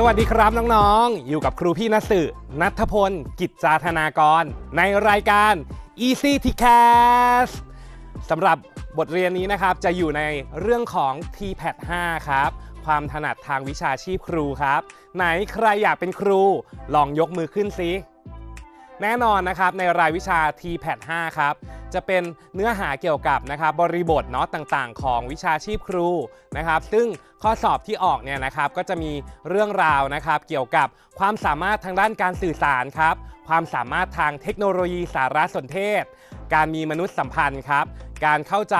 สวัสดีครับ น้อง ๆ อยู่กับครูพี่นัสึนัทพลกิจจาธนากร ในรายการ Easy t c a s t สำหรับบทเรียนนี้นะครับจะอยู่ในเรื่องของ TPAD 5ครับ ความถนัดทางวิชาชีพครูครับ ไหนใครอยากเป็นครูลองยกมือขึ้นสิแน่นอนนะครับในรายวิชา TPAD 5ครับจะเป็นเนื้อหาเกี่ยวกับนะครับบริบทเนาะต่างๆ ของวิชาชีพครูนะครับ ซึ่งข้อสอบที่ออกเนี่ยนะครับก็จะมีเรื่องราวนะครับ เกี่ยวกับความสามารถทางด้านการสื่อสารครับ ความสามารถทางเทคโนโลยีสารสนเทศ การมีมนุษยสัมพันธ์ครับ การเข้าใจ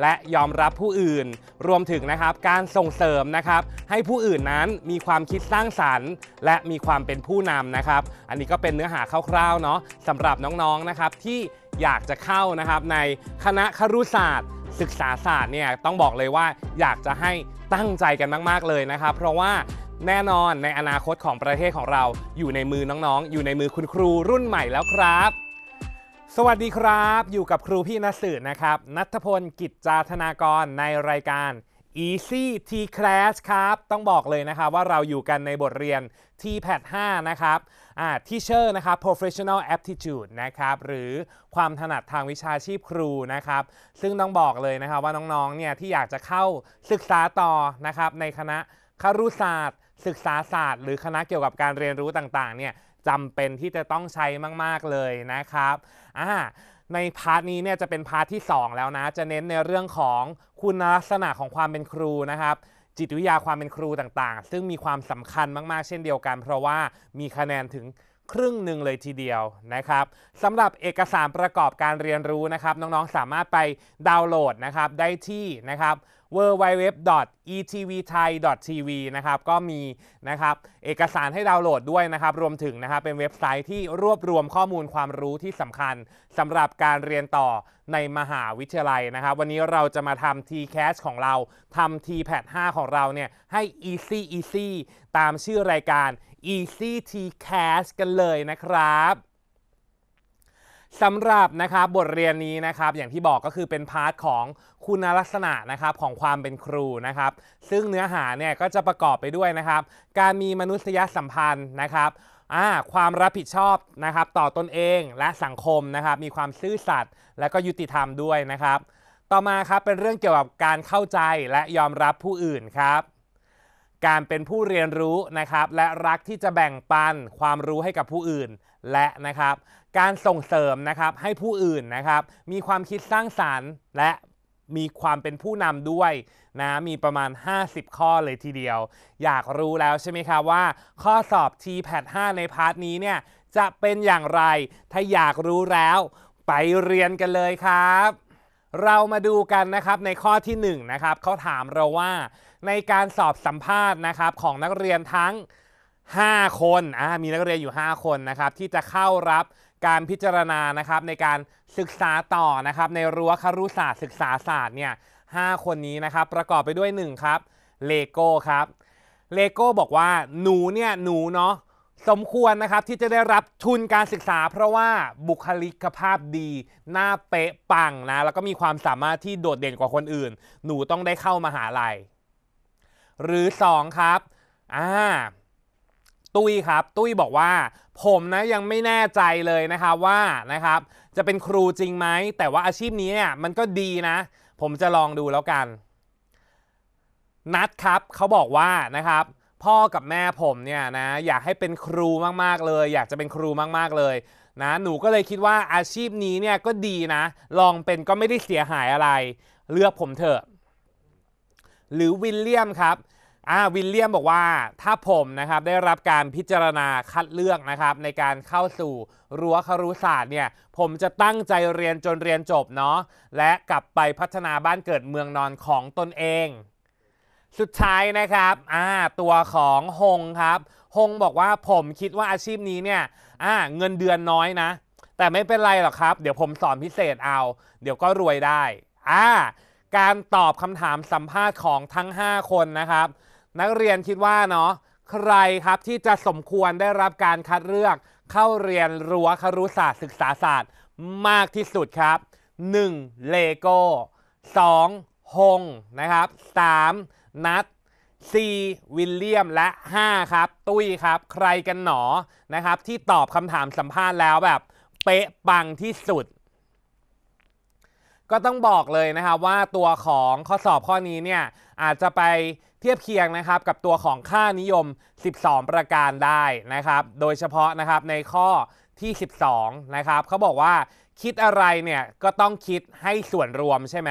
และยอมรับผู้อื่น รวมถึงนะครับการส่งเสริมนะครับ ให้ผู้อื่นนั้นมีความคิดสร้างสารรค์และมีความเป็นผู้นำนะครับ อันนี้ก็เป็นเนื้อหาคร่าวๆเนาะสำหรับน้องๆนนะครับที่อยากจะเข้านะครับในคณะครุศาสตร์ ศึกษาศาสตร์เนี่ยต้องบอกเลยว่าอยากจะให้ตั้งใจกันมาก ๆ เลยนะครับ เพราะว่าแน่นอนในอนาคตของประเทศของเราอยู่ในมือน้องๆอยู่ในมือคุณครูรุ่นใหม่แล้วครับ สวัสดีครับ อยู่กับครูพี่นัสือนะครับนัทพลกิจจาธนากรในรายการ Easy T Class ครับ ต้องบอกเลยนะครับว่าเราอยู่กันในบทเรียน T แพ d 5นะครับอ่าี่เชอร์นะครับ professional aptitude นะครับหรือความถนัดทางวิชาชีพครูนะครับ ซึ่งต้องบอกเลยนะครับว่าน้องๆเนี่ยที่อยากจะเข้าศึกษาต่อนะครับ ในคณะครุศาสตร์ศึกษาศาสตร์ หรือคณะเกี่ยวกับการเรียนรู้ต่างๆ เนี่ยจำเป็นที่จะต้องใช้มากๆเลยนะครับอ่าในพาร์ทนี้เนี่ยจะเป็นพาร์ทที่ 2 แล้วนะจะเน้นในเรื่องของคุณลักษณะของความเป็นครูนะครับจิตวิทยาความเป็นครูต่างๆ ซึ่งมีความสำคัญมากๆ เช่นเดียวกัน เพราะว่ามีคะแนนถึงครึ่งหนึ่งเลยทีเดียวนะครับ สำหรับเอกสารประกอบการเรียนรู้นะครับ น้องๆ สามารถไปดาวน์โหลดนะครับ ได้ที่นะครับ w w w e t v t h a i t v นะครับก็มีนะครับเอกสารให้ดาวน์โหลดด้วยนะครับ รวมถึงนะครับเป็นเว็บไซต์ที่รวบรวมข้อมูลความรู้ที่สำคัญสำหรับการเรียนต่อในมหาวิทยาลัยนะครับ วันนี้เราจะมาทำ T-CAS ของเราทำ T-PAD 5 ของเราเนี่ยให้ easy easy ตามชื่อรายการ easy T-CAS กันเลยนะครับสำหรับนะครับบทเรียนนี้นะครับ อย่างที่บอกก็คือเป็นพาร์ทของคุณลักษณะนะครับของความเป็นครูนะครับ ซึ่งเนื้อหาเนี่ยก็จะประกอบไปด้วยนะครับ การมีมนุษยสัมพันธ์นะครับความรับผิดชอบนะครับ ต่อตนเองและสังคมนะครับ มีความซื่อสัตย์และก็ยุติธรรมด้วยนะครับ ต่อมาครับเป็นเรื่องเกี่ยวกับการเข้าใจและยอมรับผู้อื่นครับ การเป็นผู้เรียนรู้นะครับ และรักที่จะแบ่งปันความรู้ให้กับผู้อื่น และนะครับการส่งเสริมนะครับให้ผู้อื่นนะครับ มีความคิดสร้างสารรค์และมีความเป็นผู้นำด้วยนะมีประมาณ 50 ข้อเลยทีเดียว อยากรู้แล้วใช่ไหมครับว่าข้อสอบ t p a t 5ในพาร์ทนี้เนี่ยจะเป็นอย่างไรถ้าอยากรู้แล้วไปเรียนกันเลยครับ เรามาดูกันนะครับในข้อที่1นนะครับเขาถามเราว่าในการสอบสัมภาษณ์นะครับของนักเรียนทั้ง 5 คนมีนักเรียนอยู่ 5 คนนะครับที่จะเข้ารับการพิจารณานะครับในการศึกษาต่อนะครับ ในรั้วครุศาสตร์ศึกษาศาสตร์เนี่ยห้าคนนี้นะครับ ประกอบไปด้วย 1 ครับเลโก้ครับเลโก้บอกว่า หนูเนี่ยหนูเนาะสมควรนะครับที่จะได้รับทุนการศึกษา เพราะว่าบุคลิกภาพดี หน้าเป๊ะปังนะแล้วก็มีความสามารถที่โดดเด่นกว่าคนอื่น หนูต้องได้เข้ามาหาลัย หรือ 2 ครับอ่าตุ้ยครับ ตุ้ยบอกว่าผมนะยังไม่แน่ใจเลยนะครับว่านะครับจะเป็นครูจริงไหม แต่ว่าอาชีพนี้เนี่ยมันก็ดีนะ ผมจะลองดูแล้วกัน นัดครับเขาบอกว่านะครับ พ่อกับแม่ผมเนี่ยนะอยากให้เป็นครูมากๆเลย อยากจะเป็นครูมากๆเลย นะ หนูก็เลยคิดว่าอาชีพนี้เนี่ยก็ดีนะ ลองเป็นก็ไม่ได้เสียหายอะไร เลือกผมเถอะ หรือวิลเลียมครับอ่าวิลเลียมบอกว่าถ้าผมนะครับได้รับการพิจารณาคัดเลือกนะครับ ในการเข้าสู่รั้วครุศาสตร์เนี่ย ผมจะตั้งใจเรียนจนเรียนจบเนาะและกลับไปพัฒนาบ้านเกิดเมืองนอนของตนเอง สุดท้ายนะครับอ่าตัวของฮงครับฮงบอกว่าผมคิดว่าอาชีพนี้เนี่ยอ่า เงินเดือนน้อยนะ แต่ไม่เป็นไรหรอกครับ เดี๋ยวผมสอนพิเศษเอา เดี๋ยวก็รวยได้อ่าการตอบคำถามสัมภาษณ์ของทั้ง 5 คนนะครับนักเรียนคิดว่าเนาะใครครับที่จะสมควรได้รับการคัดเลือกเข้าเรียนรั้วครุศาสตร์ศึกษาศาสตร์มากที่สุดครับ 1. เลโก้ 2. ฮงนะครับ 3. นัท 4. วิลเลียมและ 5 ครับ ตุ้ยครับ ใครกันหนอนะครับ ที่ตอบคำถามสัมภาษณ์แล้วแบบ เป๊ะปังที่สุด ก็ต้องบอกเลยนะครับว่าตัวของข้อสอบข้อนี้เนี่ย อาจจะไปเทียบเคียงนะครับกับตัวของค่านิยม 12 ประการได้นะครับ โดยเฉพาะนะครับในข้อที่ 12 นะครับเขาบอกว่าคิดอะไรเนี่ยก็ต้องคิดให้ส่วนรวมใช่ไหม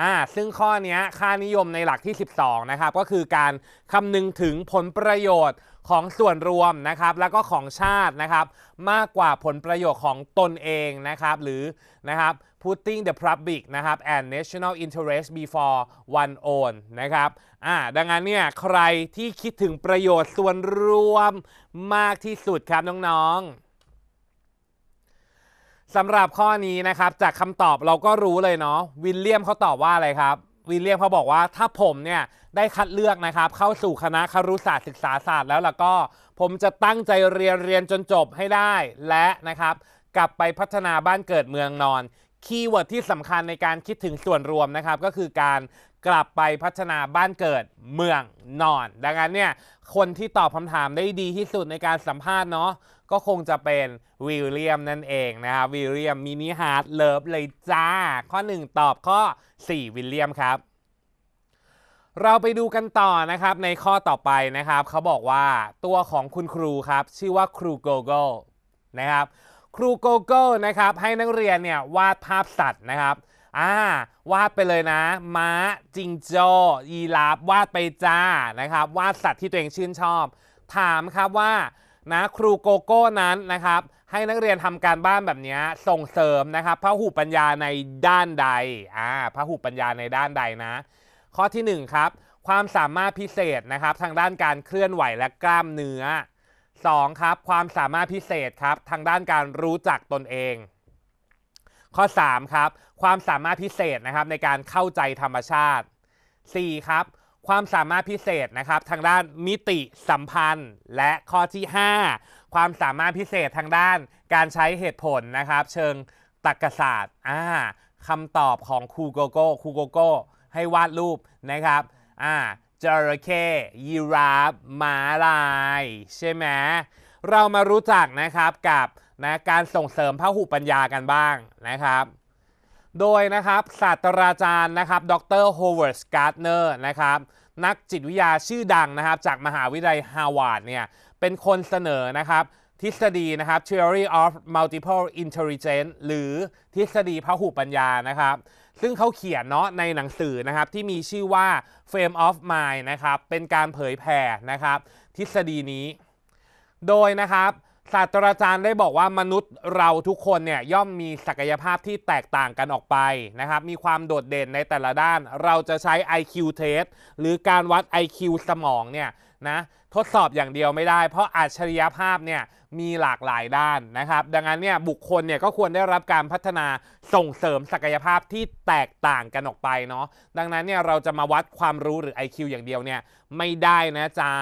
อ่าซึ่งข้อนี้ค่านิยมในหลักที่ 12 นะครับก็คือการคำนึงถึงผลประโยชน์ของส่วนรวมนะครับแล้วก็ของชาตินะครับมากกว่าผลประโยชน์ของตนเองนะครับหรือนะครับ putting the public นะครับ and national interest before one own นะครับ่าดังนั้นเนี่ยใครที่คิดถึงประโยชน์ส่วนรวมมากที่สุดครับน้องๆสำหรับข้อนี้นะครับจากคำตอบเราก็รู้เลยเนาะวิลเลียมเขาตอบว่าอะไรครับ วิลเลียมเขาบอกว่าถ้าผมเนี่ยได้คัดเลือกนะครับเข้าสู่คณะครุศาสตร์ศึกษาศาสตร์ แล้วล่ะก็ผมจะตั้งใจเรียนเรียนจนจบให้ได้และนะครับกลับไปพัฒนาบ้านเกิดเมืองนอนคีย์เวิร์ดที่สำคัญในการคิดถึงส่วนรวมนะครับ ก็คือการกลับไปพัฒนาบ้านเกิดเมืองนอน ดังนั้นเนี่ยคนที่ตอบคำถามได้ดีที่สุดในการสัมภาษณ์เนาะก็คงจะเป็นวิลเลียมนั่นเองนะครับวิลเลียมมินิฮาร์ดเลิฟเลยจ้า ข้อ 1 ตอบข้อ4วิลเลียมครับ เราไปดูกันต่อนะครับในข้อต่อไปนะครับ เขาบอกว่าตัวของคุณครูครับ ชื่อว่าครูโกโก้นะครับครูโกโก้นะครับให้นักเรียนเนี่ยวาดภาพสัตว์นะครับ อ่า วาดไปเลยนะ ม้า จิงโจ้ยีราฟวาดไปจ้า นะครับ วาดสัตว์ที่ตัวเองชื่นชอบ ถามครับว่า นะครูโกโก้ นั้นนะครับ ให้นักเรียนทำการบ้านแบบนี้ส่งเสริมนะครับพหุปัญญาในด้านใด อ่าพหุปัญญาในด้านใดนะ ข้อที่1ครับ ความสามารถพิเศษนะครับทางด้านการเคลื่อนไหวและกล้ามเนื้อ2ครับความสามารถพิเศษครับทางด้านการรู้จักตนเอง ข้อ 3 ครับ ความสามารถพิเศษนะครับในการเข้าใจธรรมชาติ 4 ครับ ความสามารถพิเศษนะครับทางด้านมิติสัมพันธ์ และข้อที่ 5 ความสามารถพิเศษทางด้านการใช้เหตุผลนะครับ เชิงตรรกศาสตร์อ่าคำตอบของครูโกโก้ครูโกโก้ให้วาดรูปนะครับอ่าจระเข้ยีราฟม้าลาย ใช่ไหมเรามารู้จักนะครับกับนะการส่งเสริมพหุปัญญากันบ้างนะครับ โดยนะครับศาสตราจารย์นะครับดรโฮเวิร์ดการ์ดเนอร์นะครับนักจิตวิทยาชื่อดังนะครับ จากมหาวิทยาลัยฮาวาดเนี่ยเป็นคนเสนอนะครับทฤษฎีนะครับ theory of multiple intelligence หรือทฤษฎีพหุปัญญานะครับซึ่งเขาเขียนเนาะในหนังสือนะครับที่มีชื่อว่า Frame of Mind นะครับ เป็นการเผยแผ่นะครับทฤษฎีนี้ โดยนะครับศาสตราจารย์ได้บอกว่ามนุษย์เราทุกคนเนี่ยย่อมมีศักยภาพที่แตกต่างกันออกไปนะครับมีความโดดเด่นในแต่ละด้านเราจะใช้ IQ test หรือการวัด IQ สมองเนี่ยนะทดสอบอย่างเดียวไม่ได้ เพราะอัจฉริยภาพเนี่ยมีหลากหลายด้านนะครับ ดังนั้นเนี่ยบุคคลเนี่ยก็ควรได้รับการพัฒนาส่งเสริมศักยภาพที่แตกต่างกันออกไปเนาะดังนั้นเนี่ยเราจะมาวัดความรู้หรือ IQ อย่างเดียวเนี่ยไม่ได้นะจ๊ะ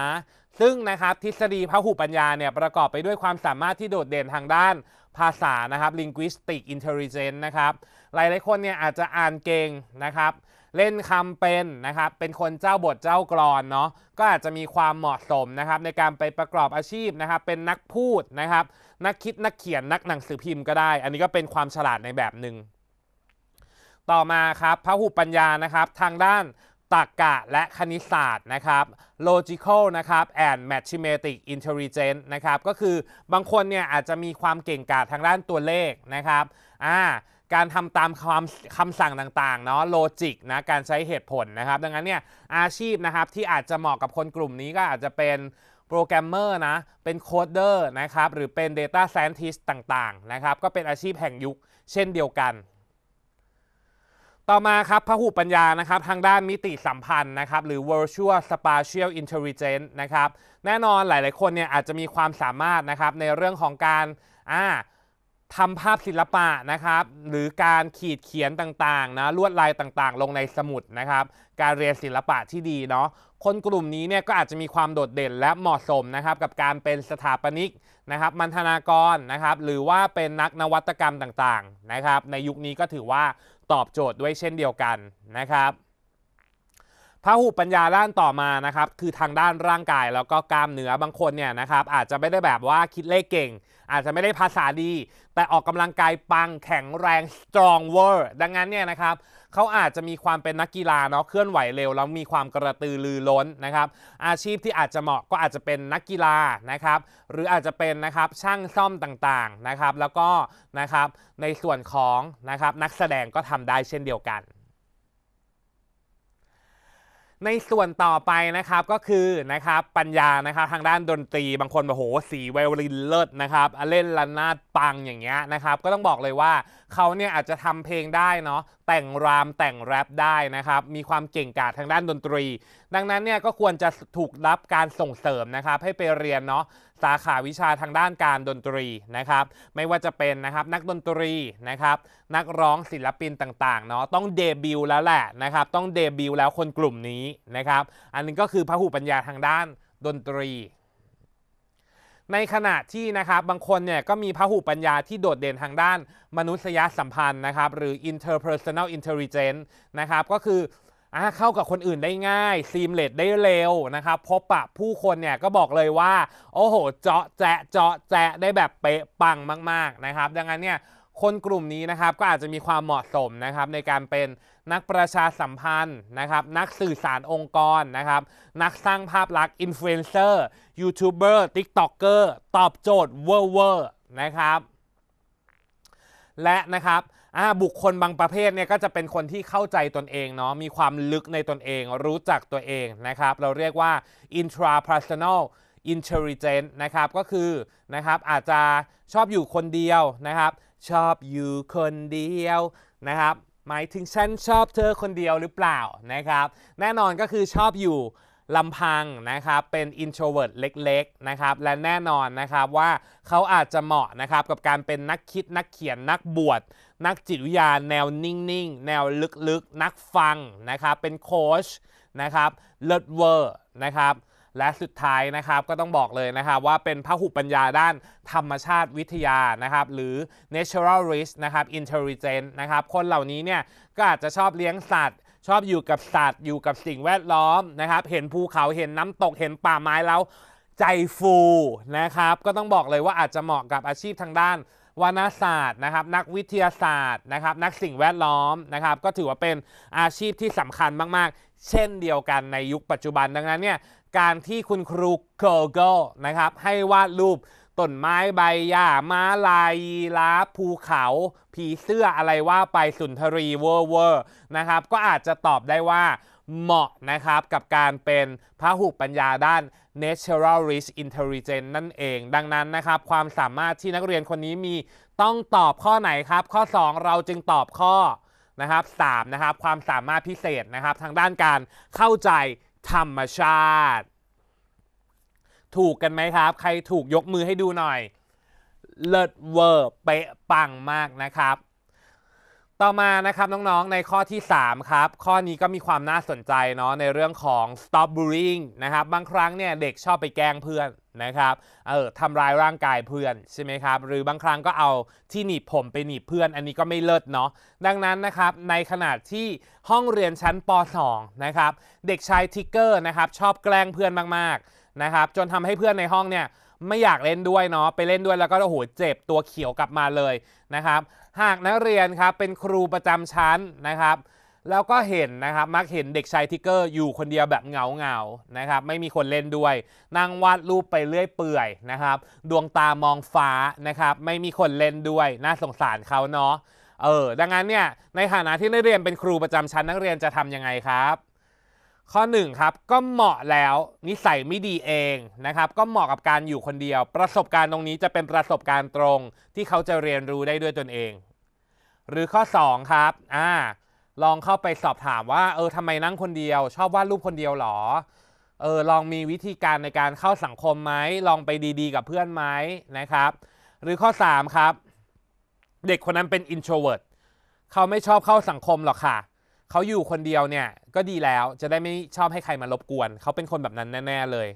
ซึ่งนะครับทฤษฎีพหุปัญญาเนี่ยประกอบไปด้วยความสามารถที่โดดเด่นทางด้านภาษานะครับ linguistic intelligence นะครับหลายๆคนเนี่ยอาจจะอ่านเก่งนะครับเล่นคำเป็นนะครับ เป็นคนเจ้าบทเจ้ากรอนเนาะ ก็อาจจะมีความเหมาะสมนะครับ ในการไปประกอบอาชีพนะครับ เป็นนักพูดนะครับ นักคิดนักเขียนนักหนังสือพิมพ์ก็ได้ อันนี้ก็เป็นความฉลาดในแบบหนึ่ง ต่อมาครับพระหุปัญญา นะครับทางด้านตรรกะและคณิตศาสตร์นะครับ logical นะครับ and mathematic intelligence นะครับ ก็คือบางคนเนี่ยอาจจะมีความเก่งกาจทางด้านตัวเลขนะครับ อ่าการทำตามคำคำสั่งต่างๆ เนาะ โลจิกนะ การใช้เหตุผลนะครับ ดังนั้นเนี่ยอาชีพนะครับที่อาจจะเหมาะกับคนกลุ่มนี้ก็อาจจะเป็นโปรแกรมเมอร์นะ เป็นโคดเดอร์นะครับ หรือเป็น Data Scientist ต่างๆนะครับ ก็เป็นอาชีพแห่งยุคเช่นเดียวกัน ต่อมาครับพหุปัญญา นะครับ ทางด้านมิติสัมพันธ์นะครับ หรือ virtual spatial intelligence นะครับ แน่นอนหลาย ๆคนเนี่ยอาจจะมีความสามารถนะครับในเรื่องของการ อ่าทำภาพศิลปะนะครับหรือการขีดเขียนต่างๆนะลวดลายต่างๆลงในสมุดนะครับ การเรียนศิลปะที่ดีเนาะคนกลุ่มนี้เนี่ยก็อาจจะมีความโดดเด่นและเหมาะสมนะครับกับการเป็นสถาปนิกนะครับมัณฑนากรนะครับหรือว่าเป็นนักนวัตกรรมต่างๆนะครับในยุคนี้ก็ถือว่าตอบโจทย์ด้วยเช่นเดียวกันนะครับพระหุปัญญาด้านต่อมานะครับคือทางด้านร่างกายแล้วก็กล้ามเนื้อบางคนเนี่ยนะครับอาจจะไม่ได้แบบว่าคิดเลขเก่งอาจจะไม่ได้ภาษาดี แต่ออกกำลังกายปังแข็งแรงสตรองเวอร์ดังนั้นเนี่ยนะครับเขาอาจจะมีความเป็นนักกีฬาเนาะ เคลื่อนไหวเร็ว แล้วมีความกระตือรือร้นนะครับ อาชีพที่อาจจะเหมาะก็อาจจะเป็นนักกีฬานะครับ หรืออาจจะเป็นนะครับช่างซ่อมต่างๆนะครับ แล้วก็นะครับในส่วนของนะครับนักแสดงก็ทำได้เช่นเดียวกันในส่วนต่อไปนะครับก็คือนะครับปัญญานะครับ ทางด้านดนตรีบางคนบอกโหสีไวโอลินเลิศนะครับเล่นระนาดปังอย่างเงี้ยนะครับก็ต้องบอกเลยว่าเขาเนี่ยอาจจะทำเพลงได้เนาะแต่งรามแต่งแรปได้นะครับมีความเก่งกาจทางด้านดนตรี ดังนั้นเนี่ยก็ควรจะถูกรับการส่งเสริมนะครับให้ไปเรียนเนาะสาขาวิชาทางด้านการดนตรีนะครับไม่ว่าจะเป็นนะครับนักดนตรีนะครับนักร้องศิลปินต่างๆเนาะต้องเดบิวแล้วแหละนะครับต้องเดบิวแล้วคนกลุ่มนี้นะครับอันนี้ก็คือพหูปัญญาทางด้านดนตรีในขณะที่นะครับบางคนเนี่ยก็มีพหูปัญญาที่โดดเด่นทางด้านมนุษยสัมพันธ์นะครับ หรือ interpersonal intelligence นะครับก็คือเข้ากับคนอื่นได้ง่าย ซีมเลดได้เร็วนะครับพบปะผู้คนเนี่ยก็บอกเลยว่าโอ้โหเจาะแจะเจาะแจะได้แบบเป๊ะปังมากๆนะครับ ดังนั้นเนี่ยคนกลุ่มนี้นะครับก็อาจจะมีความเหมาะสมนะครับในการเป็นนักประชาสัมพันธ์นะครับ นักสื่อสารองค์กรนะครับ นักสร้างภาพลักษณ์อินฟลูเอนเซอร์ยูทูบเบอร์ทิกต็อกเกอร์ตอบโจทย์เวอร์เวอร์นะครับ และนะครับบุคคลบางประเภทเนี่ยก็จะเป็นคนที่เข้าใจตนเองเนาะมีความลึกในตนเอง รู้จักตัวเองนะครับ เราเรียกว่า intrapersonal intelligence นะครับ ก็คือนะครับอาจจะชอบอยู่คนเดียวนะครับชอบอยู่คนเดียวนะครับหมายถึงฉันชอบเธอคนเดียวหรือเปล่านะครับ แน่นอนก็คือชอบอยู่ลำพังนะครับเป็น introvert เล็กๆนะครับ และแน่นอนนะครับว่าเขาอาจจะเหมาะนะครับกับการเป็นนักคิดนักเขียนนักบวชนักจิตวิทยา แนวนิ่งๆ แนวลึกๆ นักฟังนะครับเป็นโค้ชนะครับเลิศเวอร์นะครับและสุดท้ายนะครับก็ต้องบอกเลยนะครับว่าเป็นพหุปัญญาด้านธรรมชาติวิทยานะครับ หรือ natural risk นะครับ intelligence นะครับคนเหล่านี้เนี่ยก็อาจจะชอบเลี้ยงสัตว์ ชอบอยู่กับสัตว์อยู่กับสิ่งแวดล้อมนะครับเห็นภูเขาเห็นน้ำตกเห็นป่าไม้แล้วใจฟูนะครับ ก็ต้องบอกเลยว่าอาจจะเหมาะกับอาชีพทางด้านวาศาสตร์นะครับนักวิทยาศาสตร์นะครับนักสิ่งแวดล้อมนะครับก็ถือว่าเป็นอาชีพที่สำคัญมากๆ เช่นเดียวกันในยุคปัจจุบันดังนั้นเนี่ยการที่คุณครูโกโก้นะครับ ให้วาดรูปต้นไม้ใบหญ้าม้าลายลาภูเขา ผีเสื้ออะไรว่าไปสุนทรีเวอร์เวอร์นะครับ ก็อาจจะตอบได้ว่าเหมาะนะครับกับการเป็นพระหุปัญญาด้าน natural rich intelligence นั่นเองดังนั้นนะครับ ความสามารถที่นักเรียนคนนี้มีต้องตอบข้อไหนครับ ข้อ 2 เราจึงตอบข้อนะครับ3นะครับความสามารถพิเศษนะครับทางด้านการเข้าใจธรรมชาติ ถูกกันไหมครับ ใครถูกยกมือให้ดูหน่อยเลิศเวอร์เป๊ะปังมากนะครับต่อมานะครับน้องๆ ในข้อที่ 3 ครับ ข้อนี้ก็มีความน่าสนใจเนาะในเรื่องของ stop bullying นะครับบางครั้งเนี่ยเด็กชอบไปแกล้งเพื่อนนะครับเออทำร้ายร่างกายเพื่อนใช่ไหมครับหรือบางครั้งก็เอาที่หนีบผมไปหนีบเพื่อน อันนี้ก็ไม่เลิศเนาะดังนั้นนะครับในขนาดที่ห้องเรียนชั้นป .2 นะครับเด็กชายทิกเกอร์นะครับชอบแกล้งเพื่อนมากๆนะครับจนทำให้เพื่อนในห้องเนี่ยไม่อยากเล่นด้วยเนาะไปเล่นด้วยแล้วก็โอ้โหเจ็บตัวเขียวกลับมาเลยนะครับ หากนักเรียนครับเป็นครูประจำชั้นนะครับแล้วก็เห็นนะครับมักเห็นเด็กชายทิกเกอร์อยู่คนเดียวแบบเงาเงานะครับ ไม่มีคนเล่นด้วย นั่งวาดรูปไปเรื่อยเปื่อยนะครับ ดวงตามองฟ้านะครับ ไม่มีคนเล่นด้วย น่าสงสารเขาเนาะเออดังนั้นเนี่ยในฐานะที่นักเรียนเป็นครูประจำชั้น นักเรียนจะทํำยังไงครับข้อ1ครับ ก็เหมาะแล้วนิสัยไม่ดีเองนะครับ ก็เหมาะกับการอยู่คนเดียว ประสบการณ์ตรงนี้จะเป็นประสบการณ์ตรงที่เขาจะเรียนรู้ได้ด้วยตนเอง หรือข้อ2ครับอ่าลองเข้าไปสอบถามว่าเออทำไมนั่งคนเดียว ชอบวาดรูปคนเดียวหรอเออลองมีวิธีการในการเข้าสังคมไหม ลองไปดีๆกับเพื่อนไหมนะครับ หรือข้อ3ครับ เด็กคนนั้นเป็น introvert เขาไม่ชอบเข้าสังคมหรอกค่ะเขาอยู่คนเดียวเนี่ยก็ดีแล้วจะได้ไม่ชอบให้ใครมารบกวน เขาเป็นคนแบบนั้นแน่ๆเลย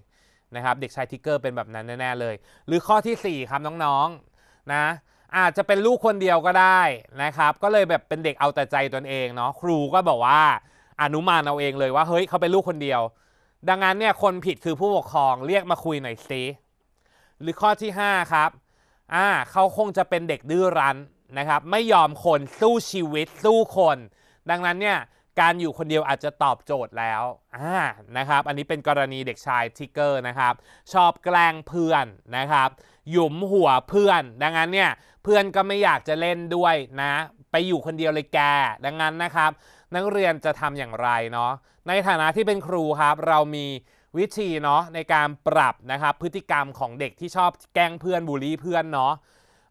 นะครับ เด็กชายทิกเกอร์เป็นแบบนั้นแน่ๆเลย หรือข้อที่ 4 ครับ น้องๆนะ อาจจะเป็นลูกคนเดียวก็ได้นะครับ ก็เลยแบบเป็นเด็กเอาแต่ใจตนเองเนาะครูก็บอกว่าอนุมานเอาเองเลยว่าเฮ้ย เขาเป็นลูกคนเดียว ดังนั้นเนี่ยคนผิดคือผู้ปกครองเรียกมาคุยหน่อยซิหรือข้อที่5ครับอ่าเขาคงจะเป็นเด็กดื้อรั้นนะครับ ไม่ยอมคนสู้ชีวิตสู้คนดังนั้นเนี่ยการอยู่คนเดียวอาจจะตอบโจทย์แล้วอ่านะครับอันนี้เป็นกรณีเด็กชายทิกเกอร์นะครับ ชอบแกล้งเพื่อนนะครับ หยุมหัวเพื่อน ดังนั้นเนี่ยเพื่อนก็ไม่อยากจะเล่นด้วยนะ ไปอยู่คนเดียวเลยแกดังนั้นนะครับ นักเรียนจะทำอย่างไรเนาะในฐานะที่เป็นครูครับเรามีวิธีเนาะในการปรับนะครับพฤติกรรมของเด็กที่ชอบแกล้งเพื่อนบูลลี่เพื่อนเนาะ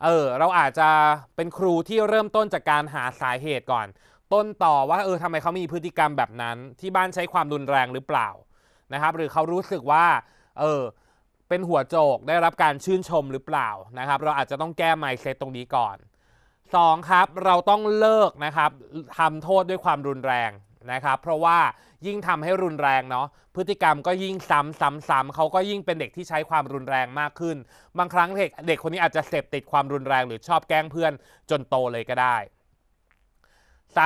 เออเราอาจจะเป็นครูที่เริ่มต้นจากการหาสาเหตุก่อนต้นต่อว่าเออทำไมเขามีพฤติกรรมแบบนั้น ที่บ้านใช้ความรุนแรงหรือเปล่านะครับ หรือเขารู้สึกว่าเออเป็นหัวโจกได้รับการชื่นชมหรือเปล่านะครับเราอาจจะต้องแก้ไมเซตตรงนี้ก่อน 2. ครับเราต้องเลิกนะครับทำโทษด้วยความรุนแรงนะครับเพราะว่ายิ่งทำให้รุนแรงเนาะพฤติกรรมก็ยิ่งซ้ำซ้ำซ้ำเขาก็ยิ่งเป็นเด็กที่ใช้ความรุนแรงมากขึ้น บางครั้งเด็กเด็กคนนี้อาจจะเสพติดความรุนแรง หรือชอบแกล้งเพื่อนจนโตเลยก็ได้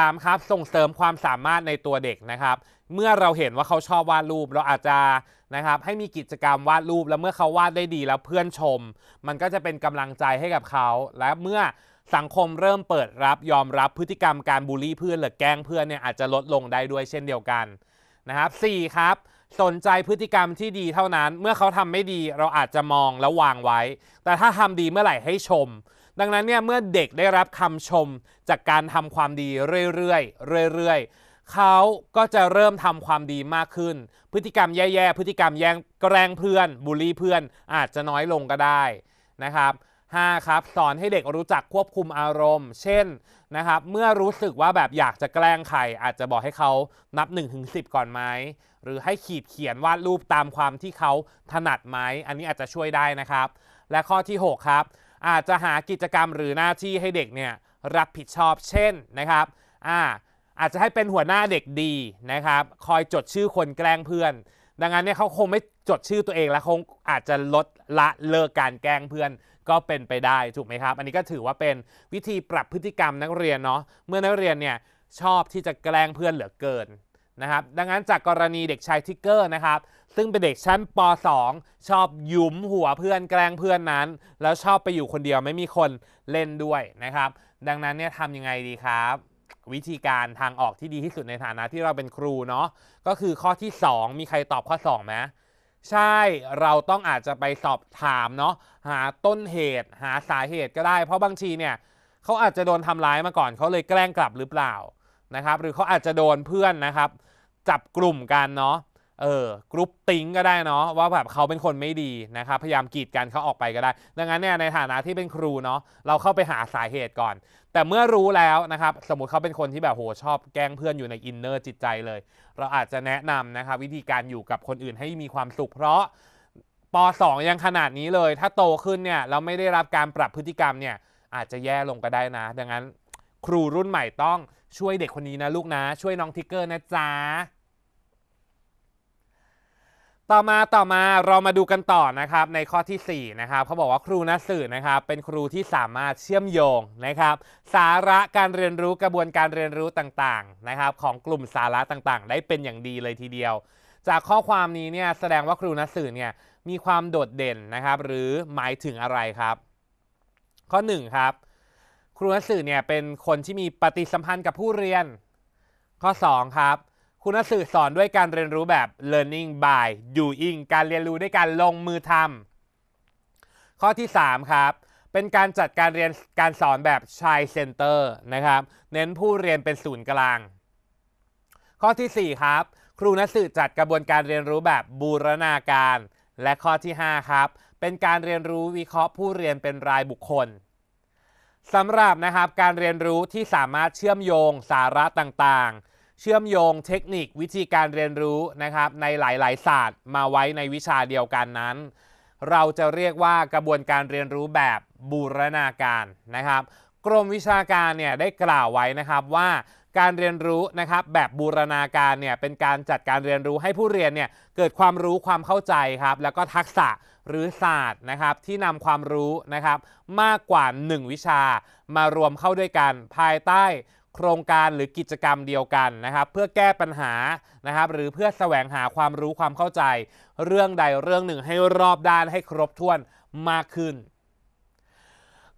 3ครับส่งเสริมความสามารถในตัวเด็กนะครับเมื่อเราเห็นว่าเขาชอบวาดรูปเราอาจจะนะครับให้มีกิจกรรมวาดรูป แล้วเมื่อเขาวาดได้ดีแล้วเพื่อนชม มันก็จะเป็นกำลังใจให้กับเขา และเมื่อสังคมเริ่มเปิดรับยอมรับพฤติกรรมการบูลลี่เพื่อนหรือแกล้งเพื่อนเนี่ยอาจจะลดลงได้ด้วยเช่นเดียวกันนะครับ4ครับสนใจพฤติกรรมที่ดีเท่านั้นเมื่อเขาทำไม่ดีเราอาจจะมองแล้ววางไว้ แต่ถ้าทำดีเมื่อไหร่ให้ชมดังนั้นเนี่ยเมื่อเด็กได้รับคำชมจากการทำความดีเรื่อย ๆ เรื่อยๆเขาก็จะเริ่มทำความดีมากขึ้น พฤติกรรมแย่ ๆ พฤติกรรมแย่งแกล้งเพื่อนบูลลี่เพื่อนอาจจะน้อยลงก็ได้นะครับ5ครับสอนให้เด็กรู้จักควบคุมอารมณ์ เช่นนะครับ เมื่อรู้สึกว่าแบบอยากจะแกล้งใครอาจจะบอกให้เขานับ1สิก่อนไหมหรือให้ขีดเขียนวาดรูปตามความที่เขาถนัดไหมอันนี้อาจจะช่วยได้นะครับ และข้อที่ 6 ครับอาจจะหากิจกรรมหรือหน้าที่ให้เด็กเนี่ยรับผิดชอบเช่นนะครับอ่าอาจจะให้เป็นหัวหน้าเด็กดีนะครับ คอยจดชื่อคนแกล้งเพื่อน ดังนั้นเนี่ยเขาคงไม่จดชื่อตัวเองแล้วคงอาจจะลดละเลิกการแกล้งเพื่อนก็เป็นไปได้ถูกไหมครับ อันนี้ก็ถือว่าเป็นวิธีปรับพฤติกรรมนักเรียนเนาะเมื่อนักเรียนเนี่ยชอบที่จะแกล้งเพื่อนเหลือเกินนะครับดังนั้นจากกรณีเด็กชายทิกเกอร์นะครับซึ่งเป็นเด็กชั้นป .2 ชอบยุ้มหัวเพื่อนแกล้งเพื่อนนั้น แล้วชอบไปอยู่คนเดียวไม่มีคนเล่นด้วยนะครับ ดังนั้นเนี่ยทำยังไงดีครับ วิธีการทางออกที่ดีที่สุดในฐานะที่เราเป็นครูเนาะก็คือข้อที่ 2 มีใครตอบข้อ2ไหมใช่เราต้องอาจจะไปสอบถามเนาะหาต้นเหตุหาสาเหตุก็ได้ เพราะบางทีเนี่ยเขาอาจจะโดนทำร้ายมาก่อนเขาเลยแกล้งกลับหรือเปล่านะครับ หรือเขาอาจจะโดนเพื่อนนะครับจับกลุ่มกันเนาะ เออกรุ๊ปติ้งก็ได้เนาะว่าแบบเขาเป็นคนไม่ดีนะครับ พยายามกีดกันเขาออกไปก็ได้ ดังนั้นเนี่ยในฐานะที่เป็นครูเนาะเราเข้าไปหาสาเหตุก่อน แต่เมื่อรู้แล้วนะครับสมมติเขาเป็นคนที่แบบโหชอบแกล้งเพื่อนอยู่ในอินเนอร์ จิตใจเลย เราอาจจะแนะนำนะครับวิธีการอยู่กับคนอื่นให้มีความสุข เพราะป .2 ยังขนาดนี้เลย ถ้าโตขึ้นเนี่ยเราไม่ได้รับการปรับพฤติกรรมเนี่ยอาจจะแย่ลงก็ได้นะ ดังนั้นครูรุ่นใหม่ต้องช่วยเด็กคนนี้นะลูกนะช่วยน้องทิกเกอร์นะจ๊ะต่อมาต่อมาเรามาดูกันต่อนะครับในข้อที่ 4 นะครับเขาบอกว่าครูนักสื่อนะครับ เป็นครูที่สามารถเชื่อมโยงนะครับ สาระการเรียนรู้กระบวนการเรียนรู้ต่างๆ นะครับ ของกลุ่มสาระต่างๆ ได้เป็นอย่างดีเลยทีเดียว จากข้อความนี้เนี่ย แสดงว่าครูนักสื่อเนี่ยมีความโดดเด่นนะครับ หรือหมายถึงอะไรครับ ข้อ1ครับครูนัสือเนี่ยเป็นคนที่มีปฏิสัมพันธ์กับผู้เรียน ข้อ 2 ครับครูนัสือสอนด้วยการเรียนรู้แบบ learning by doing การเรียนรู้ด้วยการลงมือทำข้อที่ 3 ครับ เป็นการจัดการเรียนการสอนแบบชายเซ็นเตอร์นะครับ เน้นผู้เรียนเป็นศูนย์กลางข้อที่ 4 ครับ ครูนัสือจัดกระบวนการเรียนรู้แบบบูรณาการ และข้อที่5ครับเป็นการเรียนรู้วิเคราะห์ผู้เรียนเป็นรายบุคคลสำหรับนะครับการเรียนรู้ที่สามารถเชื่อมโยงสาระต่างๆ เชื่อมโยงเทคนิควิธีการเรียนรู้นะครับในหลาย ๆ ศาสตร์มาไว้ในวิชาเดียวกันนั้น เราจะเรียกว่ากระบวนการเรียนรู้แบบบูรณาการนะครับกรมวิชาการเนี่ยได้กล่าวไว้นะครับว่า การเรียนรู้นะครับแบบบูรณาการเนี่ยเป็นการจัดการเรียนรู้ให้ผู้เรียนเนี่ยเกิดความรู้ความเข้าใจครับแล้วก็ทักษะหรือศาสตร์นะครับที่นำความรู้นะครับมากกว่า 1 วิชามารวมเข้าด้วยกันภายใต้โครงการหรือกิจกรรมเดียวกันนะครับ เพื่อแก้ปัญหานะครับ หรือเพื่อแสวงหาความรู้ความเข้าใจ เรื่องใดเรื่องหนึ่งให้รอบด้านให้ครบถ้วนมากขึ้น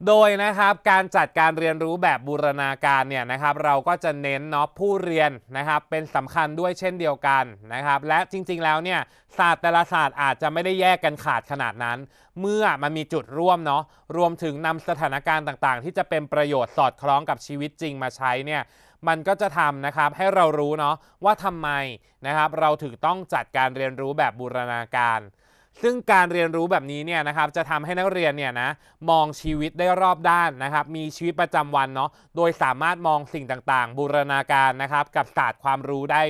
โดยนะครับการจัดการเรียนรู้แบบบูรณาการเนี่ยนะครับเราก็จะเน้นเนาะผู้เรียนนะครับเป็นสำคัญด้วยเช่นเดียวกันนะครับและจริงๆแล้วเนี่ยศาสตร์แต่ละศาสตร์อาจจะไม่ได้แยกกันขาดขนาดนั้น เมื่อมันมีจุดร่วมเนาะรวมถึงนำสถานการณ์ต่างๆ ที่จะเป็นประโยชน์สอดคล้องกับชีวิตจริงมาใช้เนี่ยมันก็จะทำนะครับให้เรารู้เนาะว่าทำไมนะครับเราถึงต้องจัดการเรียนรู้แบบบูรณาการซึ่งการเรียนรู้แบบนี้เนี่ยนะครับจะทำให้นักเรียนเนี่ยนะมองชีวิตได้รอบด้านนะครับมีชีวิตประจำวันเนาะโดยสามารถมองสิ่งต่างๆ บูรณาการนะครับกับศาสตร์ความรู้ได้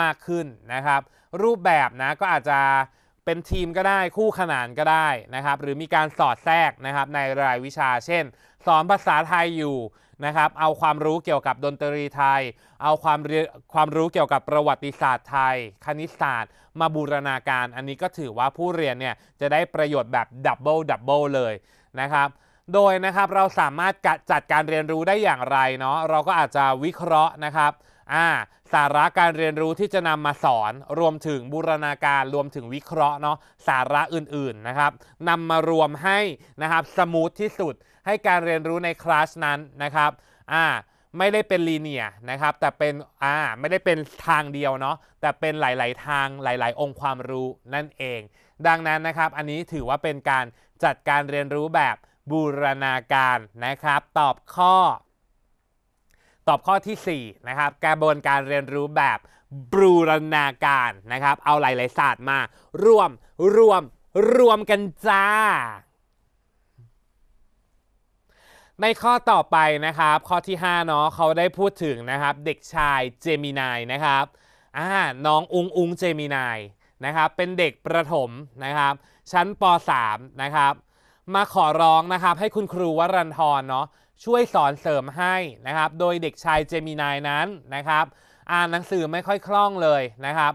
มากขึ้นนะครับรูปแบบนะก็อาจจะเป็นทีมก็ได้คู่ขนานก็ได้นะครับหรือมีการสอดแทรกนะครับในรายวิชา เช่นสอนภาษาไทยอยู่นะครับเอาความรู้เกี่ยวกับดนตรีไทย เอาความความรู้เกี่ยวกับประวัติศาสตร์ไทย คณิตศาสตร์มาบูรณาการอันนี้ก็ถือว่าผู้เรียนเนี่ยจะได้ประโยชน์แบบดับเบิลดับเบิลเลยนะครับ โดยนะครับเราสามารถจัดการเรียนรู้ได้อย่างไรเนาะเราก็อาจจะวิเคราะห์นะครับอ่าสาระการเรียนรู้ที่จะนำมาสอนรวมถึงบูรณาการรวมถึงวิเคราะห์เนาะสาระอื่นๆนะครับนำมารวมให้นะครับสมูทที่สุดให้การเรียนรู้ในคลาสนั้นนะครับอ่าไม่ได้เป็นลีเนียนะครับแต่เป็นอ่าไม่ได้เป็นทางเดียวเนาะแต่เป็นหลายๆทางหลาย ๆ องค์ความรู้นั่นเอง ดังนั้นนะครับอันนี้ถือว่าเป็นการจัดการเรียนรู้แบบบูรณาการนะครับ ตอบข้อ ตอบข้อที่4นะครับกระบวนการเรียนรู้แบบบูรณาการนะครับ เอาหลายๆศาสตร์มารวมรวมรวมกันจ้าในข้อต่อไปนะครับข้อที่5เนาะเขาได้พูดถึงนะครับเด็กชายเจมินายนะครับอ่าน้องอุงอุงเจมินายนะครับ เป็นเด็กประถมนะครับ ชั้นป .3 นะครับมาขอร้องนะครับ ให้คุณครูวรันทรเนาะช่วยสอนเสริมให้นะครับ โดยเด็กชายเจมินายนั้นนะครับ อ่านหนังสือไม่ค่อยคล่องเลยนะครับ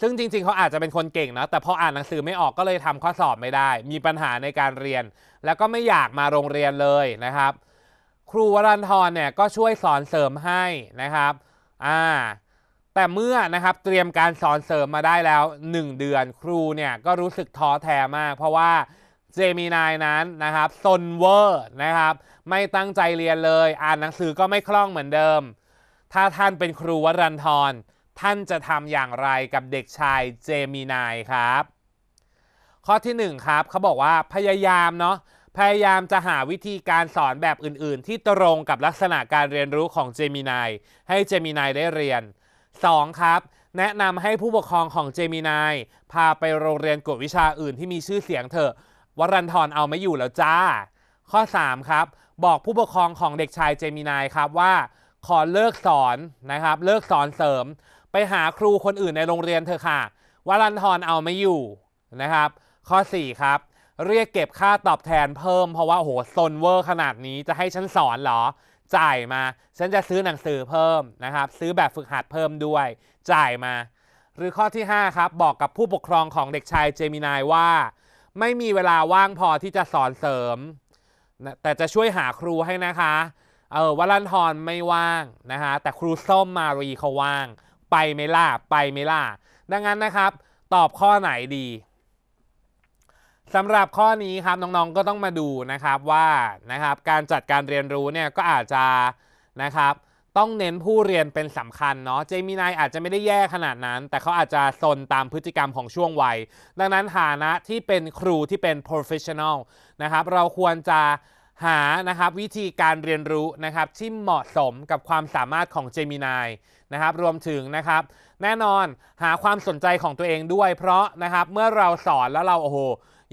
ซึ่งจริง ๆ เขาอาจจะเป็นคนเก่งนะแต่พออ่านหนังสือไม่ออกก็เลยทำข้อสอบไม่ได้ มีปัญหาในการเรียน แล้วก็ไม่อยากมาโรงเรียนเลยนะครับครูวรันทรเนี่ยก็ช่วยสอนเสริมให้นะครับอ่าแต่เมื่อนะครับเตรียมการสอนเสริมมาได้แล้ว 1 เดือนครูเนี่ยก็รู้สึกท้อแท้มากเพราะว่า เจมินายนั้นนะครับซนเวอร์นะครับไม่ตั้งใจเรียนเลย อ่านหนังสือก็ไม่คล่องเหมือนเดิม ถ้าท่านเป็นครูวรันทรท่านจะทำอย่างไรกับเด็กชายเจมินายครับข้อที่ 1 ครับเขาบอกว่าพยายามเนาะพยายามจะหาวิธีการสอนแบบอื่นๆ ที่ตรงกับลักษณะการเรียนรู้ของเจมินายให้เจมินายได้เรียน 2. ครับ แนะนำให้ผู้ปกครองของเจมินายพาไปโรงเรียนกวดวิชาอื่นที่มีชื่อเสียงเถอะ วรันทรเอาไม่อยู่แล้วจ้า ข้อ 3 ครับ บอกผู้ปกครองของเด็กชายเจมินายครับว่าขอเลิกสอนนะครับ เลิกสอนเสริม ไปหาครูคนอื่นในโรงเรียนเถอะค่ะ วรันทรเอาไม่อยู่นะครับ ข้อ4ครับเรียกเก็บค่าตอบแทนเพิ่ม เพราะว่าโหซนเวอร์ขนาดนี้จะให้ฉันสอนเหรอ จ่ายมา ฉันจะซื้อหนังสือเพิ่มนะครับ ซื้อแบบฝึกหัดเพิ่มด้วย จ่ายมา หรือข้อที่ 5 ครับ บอกกับผู้ปกครองของเด็กชายเจมินายว่า ไม่มีเวลาว่างพอที่จะสอนเสริม แต่จะช่วยหาครูให้นะคะเออวัลันทนไม่ว่างนะคะแต่ครูส้มมารีเขาว่าง ไปไม่ล่าไปไม่ล่าดังนั้นนะครับ ตอบข้อไหนดีสำหรับข้อนี้ครับน้องๆ ก็ต้องมาดูนะครับว่านะครับการจัดการเรียนรู้เนี่ยก็อาจจะนะครับต้องเน้นผู้เรียนเป็นสำคัญเนาะเจมินายอาจจะไม่ได้แย่ขนาดนั้น แต่เขาอาจจะซนตามพฤติกรรมของช่วงวัย ดังนั้นฐานะที่เป็นครูที่เป็น professional นะครับ เราควรจะหานะครับวิธีการเรียนรู้นะครับ ที่เหมาะสมกับความสามารถของเจมินายนะครับรวมถึงนะครับ แน่นอนหาความสนใจของตัวเองด้วย เพราะนะครับเมื่อเราสอนแล้วเราโอ้โห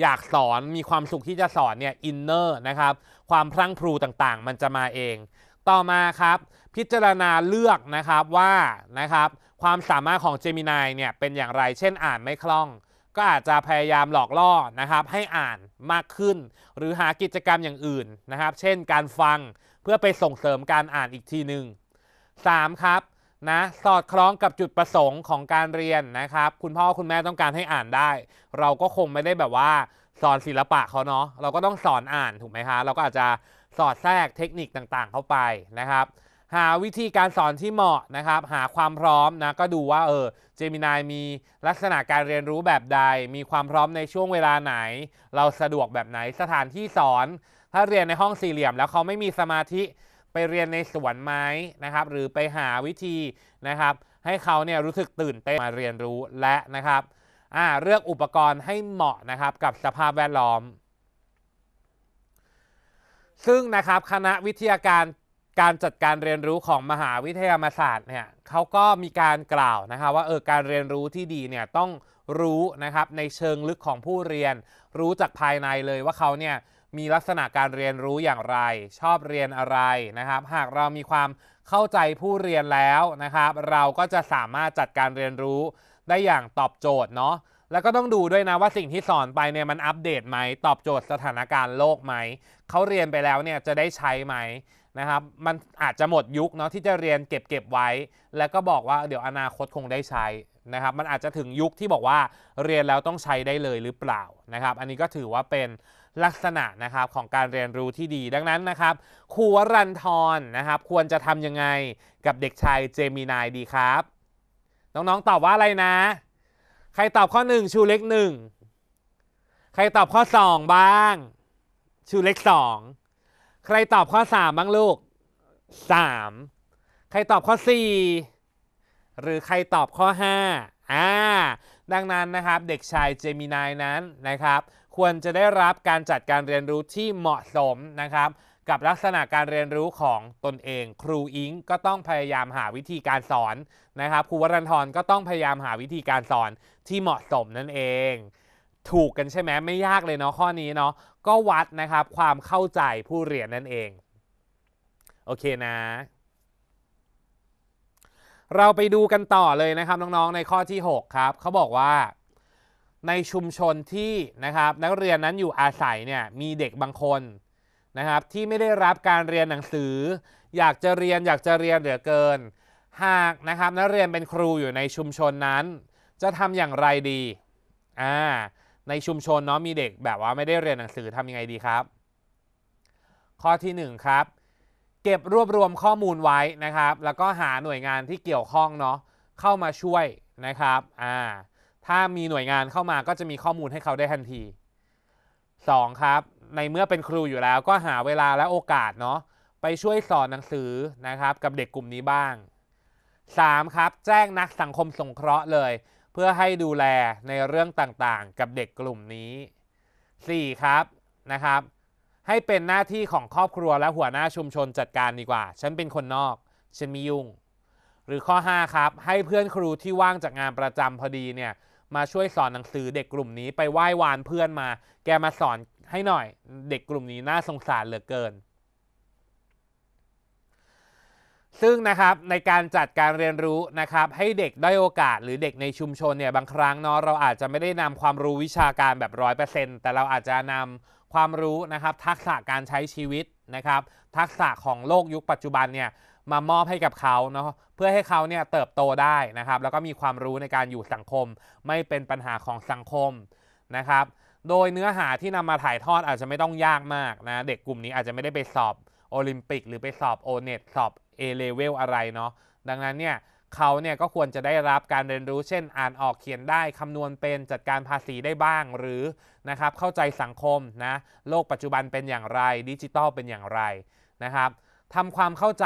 อยากสอนมีความสุขที่จะสอนเนี่ยอินเนอร์นะครับความพลั้งพลูต่าง ๆ มันจะมาเอง ต่อมาครับพิจารณาเลือกนะครับว่านะครับความสามารถของเจมินายเนี่ยเป็นอย่างไร เช่นอ่านไม่คล่อง ก็อาจจะพยายามหลอกล่อนะครับ ให้อ่านมากขึ้น หรือหากิจกรรมอย่างอื่นนะครับ เช่นการฟังเพื่อไปส่งเสริมการอ่านอีกทีหนึ่ง 3. ครับนะสอดคล้องกับจุดประสงค์ของการเรียนนะครับ คุณพ่อคุณแม่ต้องการให้อ่านได้ เราก็คงไม่ได้แบบว่าสอนศิลปะเขาเนาะเราก็ต้องสอนอ่านถูกไหมคะ เราก็อาจจะสอดแทรกเทคนิคต่างๆเข้าไปนะครับ หาวิธีการสอนที่เหมาะนะครับ หาความพร้อมนะก็ดูว่าเออเจมินายมีลักษณะการเรียนรู้แบบใดมีความพร้อมในช่วงเวลาไหน เราสะดวกแบบไหนสถานที่สอน ถ้าเรียนในห้องสี่เหลี่ยม แล้วเขาไม่มีสมาธิไปเรียนในสวนไม้นะครับ หรือไปหาวิธีนะครับ ให้เขาเนี่ยรู้สึกตื่นเต้นมาเรียนรู้และนะครับเลือกอุปกรณ์ให้เหมาะนะครับกับสภาพแวดล้อม ซึ่งนะครับคณะวิทยาการการจัดการเรียนรู้ของมหาวิทยาศาสตร์เนี่ยเขาก็มีการกล่าวนะครับ ว่าเออการเรียนรู้ที่ดีเนี่ยต้องรู้นะครับในเชิงลึกของผู้เรียนรู้จากภายในเลยว่าเขาเนี่ยมีลักษณะการเรียนรู้อย่างไร ชอบเรียนอะไรนะครับ หากเรามีความเข้าใจผู้เรียนแล้วนะครับ เราก็จะสามารถจัดการเรียนรู้ได้อย่างตอบโจทย์เนาะ แล้วก็ต้องดูด้วยนะว่าสิ่งที่สอนไปเนี่ยมันอัปเดตไหม ตอบโจทย์ สถานการณ์โลกไหม เขาเรียนไปแล้วเนี่ยจะได้ใช้ไหมนะครับ มันอาจจะหมดยุคเนาะที่จะเรียนเก็บเก็บไว้ แล้วก็บอกว่าเดี๋ยวอนาคตคงได้ใช้นะครับ มันอาจจะถึงยุคที่บอกว่าเรียนแล้วต้องใช้ได้เลยหรือเปล่านะครับ อันนี้ก็ถือว่าเป็นลักษณะนะครับของการเรียนรู้ที่ดีดังนั้นนะครับครูวรันทรนะครับ ควรจะทำยังไงกับเด็กชายเจมินายดีครับ น้องๆตอบว่าอะไรนะ ใครตอบข้อ 1 ชูเล็ก 1 ใครตอบข้อ 2 บ้าง ชูเล็ก 2 ใครตอบข้อ 3 บ้างลูก 3 ใครตอบข้อ 4 หรือใครตอบข้อ 5อ่าดังนั้นนะครับ เด็กชายเจมินายนั้นนะครับควรจะได้รับการจัดการเรียนรู้ที่เหมาะสมนะครับ กับลักษณะการเรียนรู้ของตนเองครูอิงก็ต้องพยายามหาวิธีการสอนนะครับครูวรันทรก็ต้องพยายามหาวิธีการสอนที่เหมาะสมนั่นเอง ถูกกันใช่ไหมไม่ยากเลยเนาะข้อนี้เนาะก็วัดนะครับความเข้าใจผู้เรียนนั่นเอง โอเคนะ เราไปดูกันต่อเลยนะครับน้องๆในข้อที่6ครับเขาบอกว่าในชุมชนที่นะครับนักเรียนนั้นอยู่อาศัยเนี่ยมีเด็กบางคนนะครับ ที่ไม่ได้รับการเรียนหนังสือ อยากจะเรียนอยากจะเรียนเหลือเกิน หากนะครับนักเรียนเป็นครูอยู่ในชุมชนนั้น จะทำอย่างไรดีอ่าในชุมชนเนาะมีเด็กแบบว่าไม่ได้เรียนหนังสือทำยังไงดีครับ ข้อที่1ครับเก็บรวบรวมข้อมูลไว้นะครับ แล้วก็หาหน่วยงานที่เกี่ยวข้องเนาะเข้ามาช่วยนะครับอ่าถ้ามีหน่วยงานเข้ามาก็จะมีข้อมูลให้เขาได้ทันที 2. ครับ ในเมื่อเป็นครูอยู่แล้วก็หาเวลาและโอกาสเนาะไปช่วยสอนหนังสือนะครับ กับเด็กกลุ่มนี้บ้าง 3. ครับ แจ้งนักสังคมสงเคราะห์เลย เพื่อให้ดูแลในเรื่องต่างๆ กับเด็กกลุ่มนี้ 4. ครับนะครับ ให้เป็นหน้าที่ของครอบครัวและหัวหน้าชุมชนจัดการดีกว่า ฉันเป็นคนนอก ฉันมียุ่ง หรือข้อ5ครับให้เพื่อนครูที่ว่างจากงานประจำพอดีเนี่ยมาช่วยสอนหนังสือเด็กกลุ่มนี้ไปไหว้วานเพื่อนมา แกมาสอนให้หน่อย เด็กกลุ่มนี้น่าสงสารเหลือเกิน ซึ่งนะครับในการจัดการเรียนรู้นะครับ ให้เด็กได้โอกาส หรือเด็กในชุมชนเนี่ยบางครั้งเนาะเราอาจจะไม่ได้นำความรู้วิชาการแบบร้อยเปอร์เซ็นต์แต่เราอาจจะนำความรู้นะครับ ทักษะการใช้ชีวิตนะครับ ทักษะของโลกยุคปัจจุบันเนี่ยมามอบให้กับเขาเนาะพื่อให้เขาเนี่ยเติบโตได้นะครับ แล้วก็มีความรู้ในการอยู่สังคม ไม่เป็นปัญหาของสังคมนะครับ โดยเนื้อหาที่นำมาถ่ายทอดอาจจะไม่ต้องยากมากนะเด็กกลุ่มนี้อาจจะไม่ได้ไปสอบโอลิมปิก หรือไปสอบโอเน็ตสอบ A เลเวลอะไรเนาะ ดังนั้นเนี่ยเขาเนี่ยก็ควรจะได้รับการเรียนรู้เช่น อ่านออกเขียนได้คำนวณเป็นจัดการภาษีได้บ้าง หรือนะครับเข้าใจสังคมนะโลกปัจจุบันเป็นอย่างไร ดิจิตอลเป็นอย่างไรนะครับทำความเข้าใจ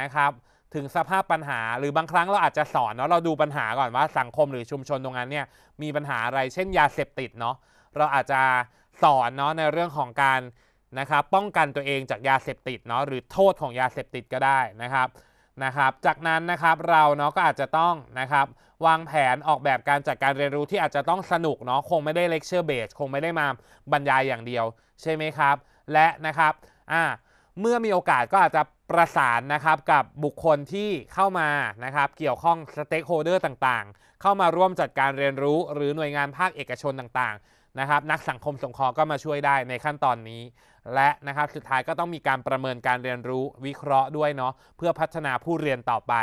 นะครับถึงสภาพปัญหาหรือบางครั้งเราอาจจะสอนเนาะเราดูปัญหาก่อนว่าสังคมหรือชุมชนตรงนั้นเนี่ยมีปัญหาอะไรเช่นยาเสพติดเนาะเราอาจจะสอนเนาะในเรื่องของการนะครับป้องกันตัวเองจากยาเสพติดเนาะหรือโทษของยาเสพติดก็ได้นะครับนะครับ จากนั้นนะครับเราเนาะก็อาจจะต้องนะครับวางแผนออกแบบการจัดการเรียนรู้ที่อาจจะต้องสนุกเนาะคงไม่ได้เลคเชอร์เบสคงไม่ได้มาบรรยายอย่างเดียวใช่ไหมครับ และนะครับอ่าเมื่อมีโอกาสก็อาจจะประสานนะครับกับบุคคลที่เข้ามานะครับเกี่ยวข้องสเต็กโฮเดอร์ต่าง ๆ เข้ามาร่วมจัดการเรียนรู้ หรือหน่วยงานภาคเอกชนต่าง ๆนะครับ นักสังคมสงเคราะห์ก็มาช่วยได้ในขั้นตอนนี้ และนะครับสุดท้ายก็ต้องมีการประเมินการเรียนรู้วิเคราะห์ด้วยเนาะเพื่อพัฒนาผู้เรียนต่อไป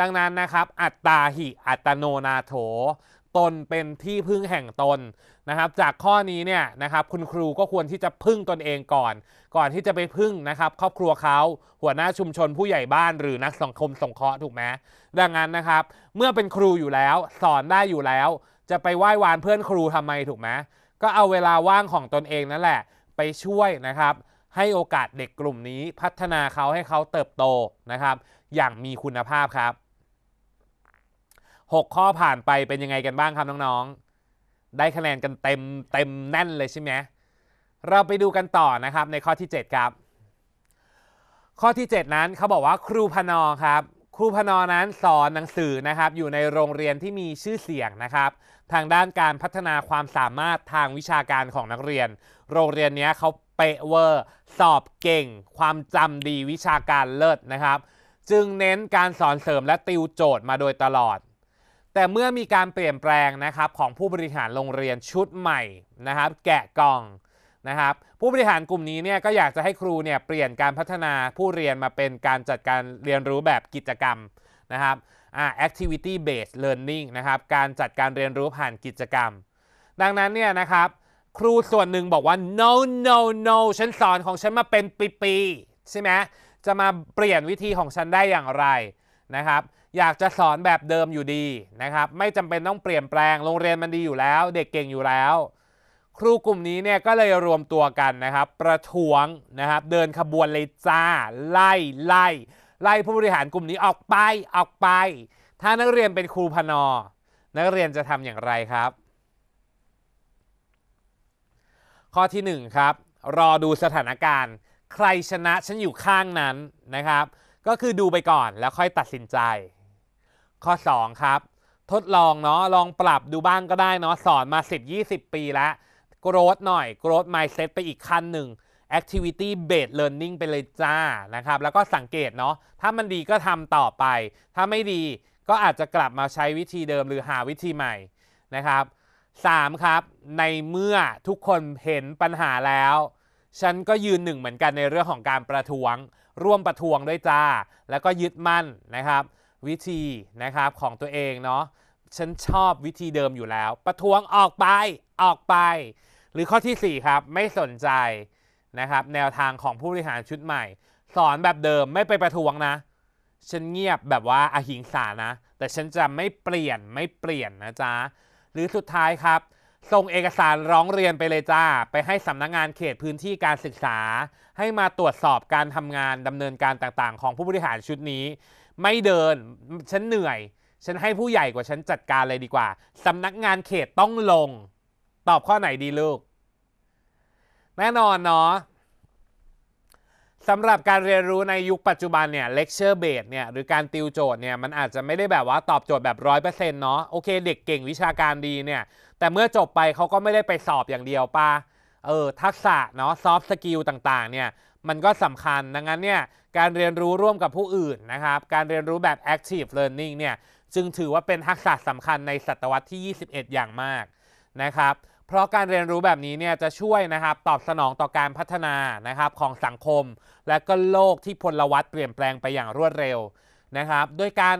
ดังนั้นนะครับ อัตตาหิอัตโนนาโถ ตนเป็นที่พึ่งแห่งตนนะครับจากข้อนี้เนี่ยนะครับคุณครูก็ควรที่จะพึ่งตนเองก่อน ก่อนที่จะไปพึ่งนะครับ ครอบครัวเขาหัวหน้าชุมชนผู้ใหญ่บ้านหรือนักสังคมสงเคราะห์ถูกไหมดังนั้นนะครับ เมื่อเป็นครูอยู่แล้วสอนได้อยู่แล้ว จะไปไหว้วานเพื่อนครูทำไมถูกไหมก็เอาเวลาว่างของตนเองนั่นแหละ ไปช่วยนะครับ ให้โอกาสเด็กกลุ่มนี้ พัฒนาเขาให้เขาเติบโตนะครับ อย่างมีคุณภาพครับ 6 ข้อผ่านไปเป็นยังไงกันบ้างครับน้องๆได้คะแนนกันเต็มเต็มแน่นเลยใช่ไหมเราไปดูกันต่อนะครับในข้อที่ 7 ครับ ข้อที่ 7 นั้นเขาบอกว่าครูพนอครับครูพนอนั้นสอนหนังสือนะครับอยู่ในโรงเรียนที่มีชื่อเสียงนะครับ ทางด้านการพัฒนาความสามารถทางวิชาการของนักเรียน โรงเรียนนี้เขาเป๊ะเวอร์สอบเก่ง ความจำดีวิชาการเลิศนะครับ จึงเน้นการสอนเสริมและติวโจทย์มาโดยตลอดแต่เมื่อมีการเปลี่ยนแปลงนะครับของผู้บริหารโรงเรียนชุดใหม่นะครับ แกะกล่องนะครับ ผู้บริหารกลุ่มนี้เนี่ยก็อยากจะให้ครูเนี่ยเปลี่ยนการพัฒนาผู้เรียนมาเป็นการจัดการเรียนรู้แบบกิจกรรมนะครับ activity based learning นะครับ การจัดการเรียนรู้ผ่านกิจกรรม ดังนั้นเนี่ยนะครับ ครูส่วนหนึ่งบอกว่า no no no ฉันสอนของฉันมาเป็นปีๆใช่ไหมจะมาเปลี่ยนวิธีของฉันได้อย่างไรนะครับอยากจะสอนแบบเดิมอยู่ดีนะครับไม่จำเป็นต้องเปลี่ยนแปลงโรงเรียนมันดีอยู่แล้ว เด็กเก่งอยู่แล้ว ครูกลุ่มนี้เนี่ยก็เลยรวมตัวกันนะครับ ประท้วงนะครับเดินขบวนเลยจ้า ไล่ไล่ไล่ผู้บริหารกลุ่มนี้ออกไปออกไป ถ้านักเรียนเป็นครูพนอนักเรียนจะทำอย่างไรครับ ข้อที่1ครับรอดูสถานการณ์ ใครชนะฉันอยู่ข้างนั้นนะครับ ก็คือดูไปก่อนแล้วค่อยตัดสินใจข้อ 2 ครับ ทดลองเนาะลองปรับดูบ้างก็ได้เนาะสอนมา 10-20 ปีแล้วโกรธหน่อยโกรธ mindset ไปอีกขั้นหนึ่ง activity based learning ไปเลยจ้านะครับ แล้วก็สังเกตเนาะถ้ามันดีก็ทำต่อไป ถ้าไม่ดีก็อาจจะกลับมาใช้วิธีเดิมหรือหาวิธีใหม่นะครับ 3. ครับ ในเมื่อทุกคนเห็นปัญหาแล้ว ฉันก็ยืนหนึ่งเหมือนกันในเรื่องของการประท้วง ร่วมประท้วงด้วยจ้า แล้วก็ยึดมั่นนะครับวิธีนะครับของตัวเองเนาะ ฉันชอบวิธีเดิมอยู่แล้ว ประท้วงออกไป ออกไป หรือข้อที่ 4 ครับไม่สนใจนะครับแนวทางของผู้บริหารชุดใหม่ สอนแบบเดิมไม่ไปประท้วงนะ ฉันเงียบแบบว่าอาหิงสานะ แต่ฉันจะไม่เปลี่ยนไม่เปลี่ยนนะจ๊ะ หรือสุดท้ายครับส่งเอกสารร้องเรียนไปเลยจ้า ไปให้สำนักงงานเขตพื้นที่การศึกษา ให้มาตรวจสอบการทำงานดำเนินการต่าง ๆ ของผู้บริหารชุดนี้ไม่เดินฉันเหนื่อย ฉันให้ผู้ใหญ่กว่าฉันจัดการเลยดีกว่าสำนักงานเขตต้องลง ตอบข้อไหนดีลูก แน่นอนเนาะสำหรับการเรียนรู้ในยุคปัจจุบันเนี่ยเลคเชอร์เบสเนี่ยหรือการติวโจทย์เนี่ยมันอาจจะไม่ได้แบบว่าตอบโจทย์แบบร้อยเปอร์เซ็นต์เนาะโอเค เด็กเก่งวิชาการดีเนี่ยแต่เมื่อจบไปเขาก็ไม่ได้ไปสอบอย่างเดียวปะเออทักษะเนาะซอฟต์สกิลต่าง ๆเนี่ยมันก็สำคัญ ดังนั้นเนี่ยการเรียนรู้ร่วมกับผู้อื่นนะครับ การเรียนรู้แบบ active learning เนี่ยจึงถือว่าเป็นทักษะสำคัญในศตวรรษที่ 21 อย่างมากนะครับ เพราะการเรียนรู้แบบนี้เนี่ยจะช่วยนะครับตอบสนองต่อการพัฒนานะครับของสังคม และก็โลกที่พลวัตเปลี่ยนแปลงไปอย่างรวดเร็วนะครับด้วยการ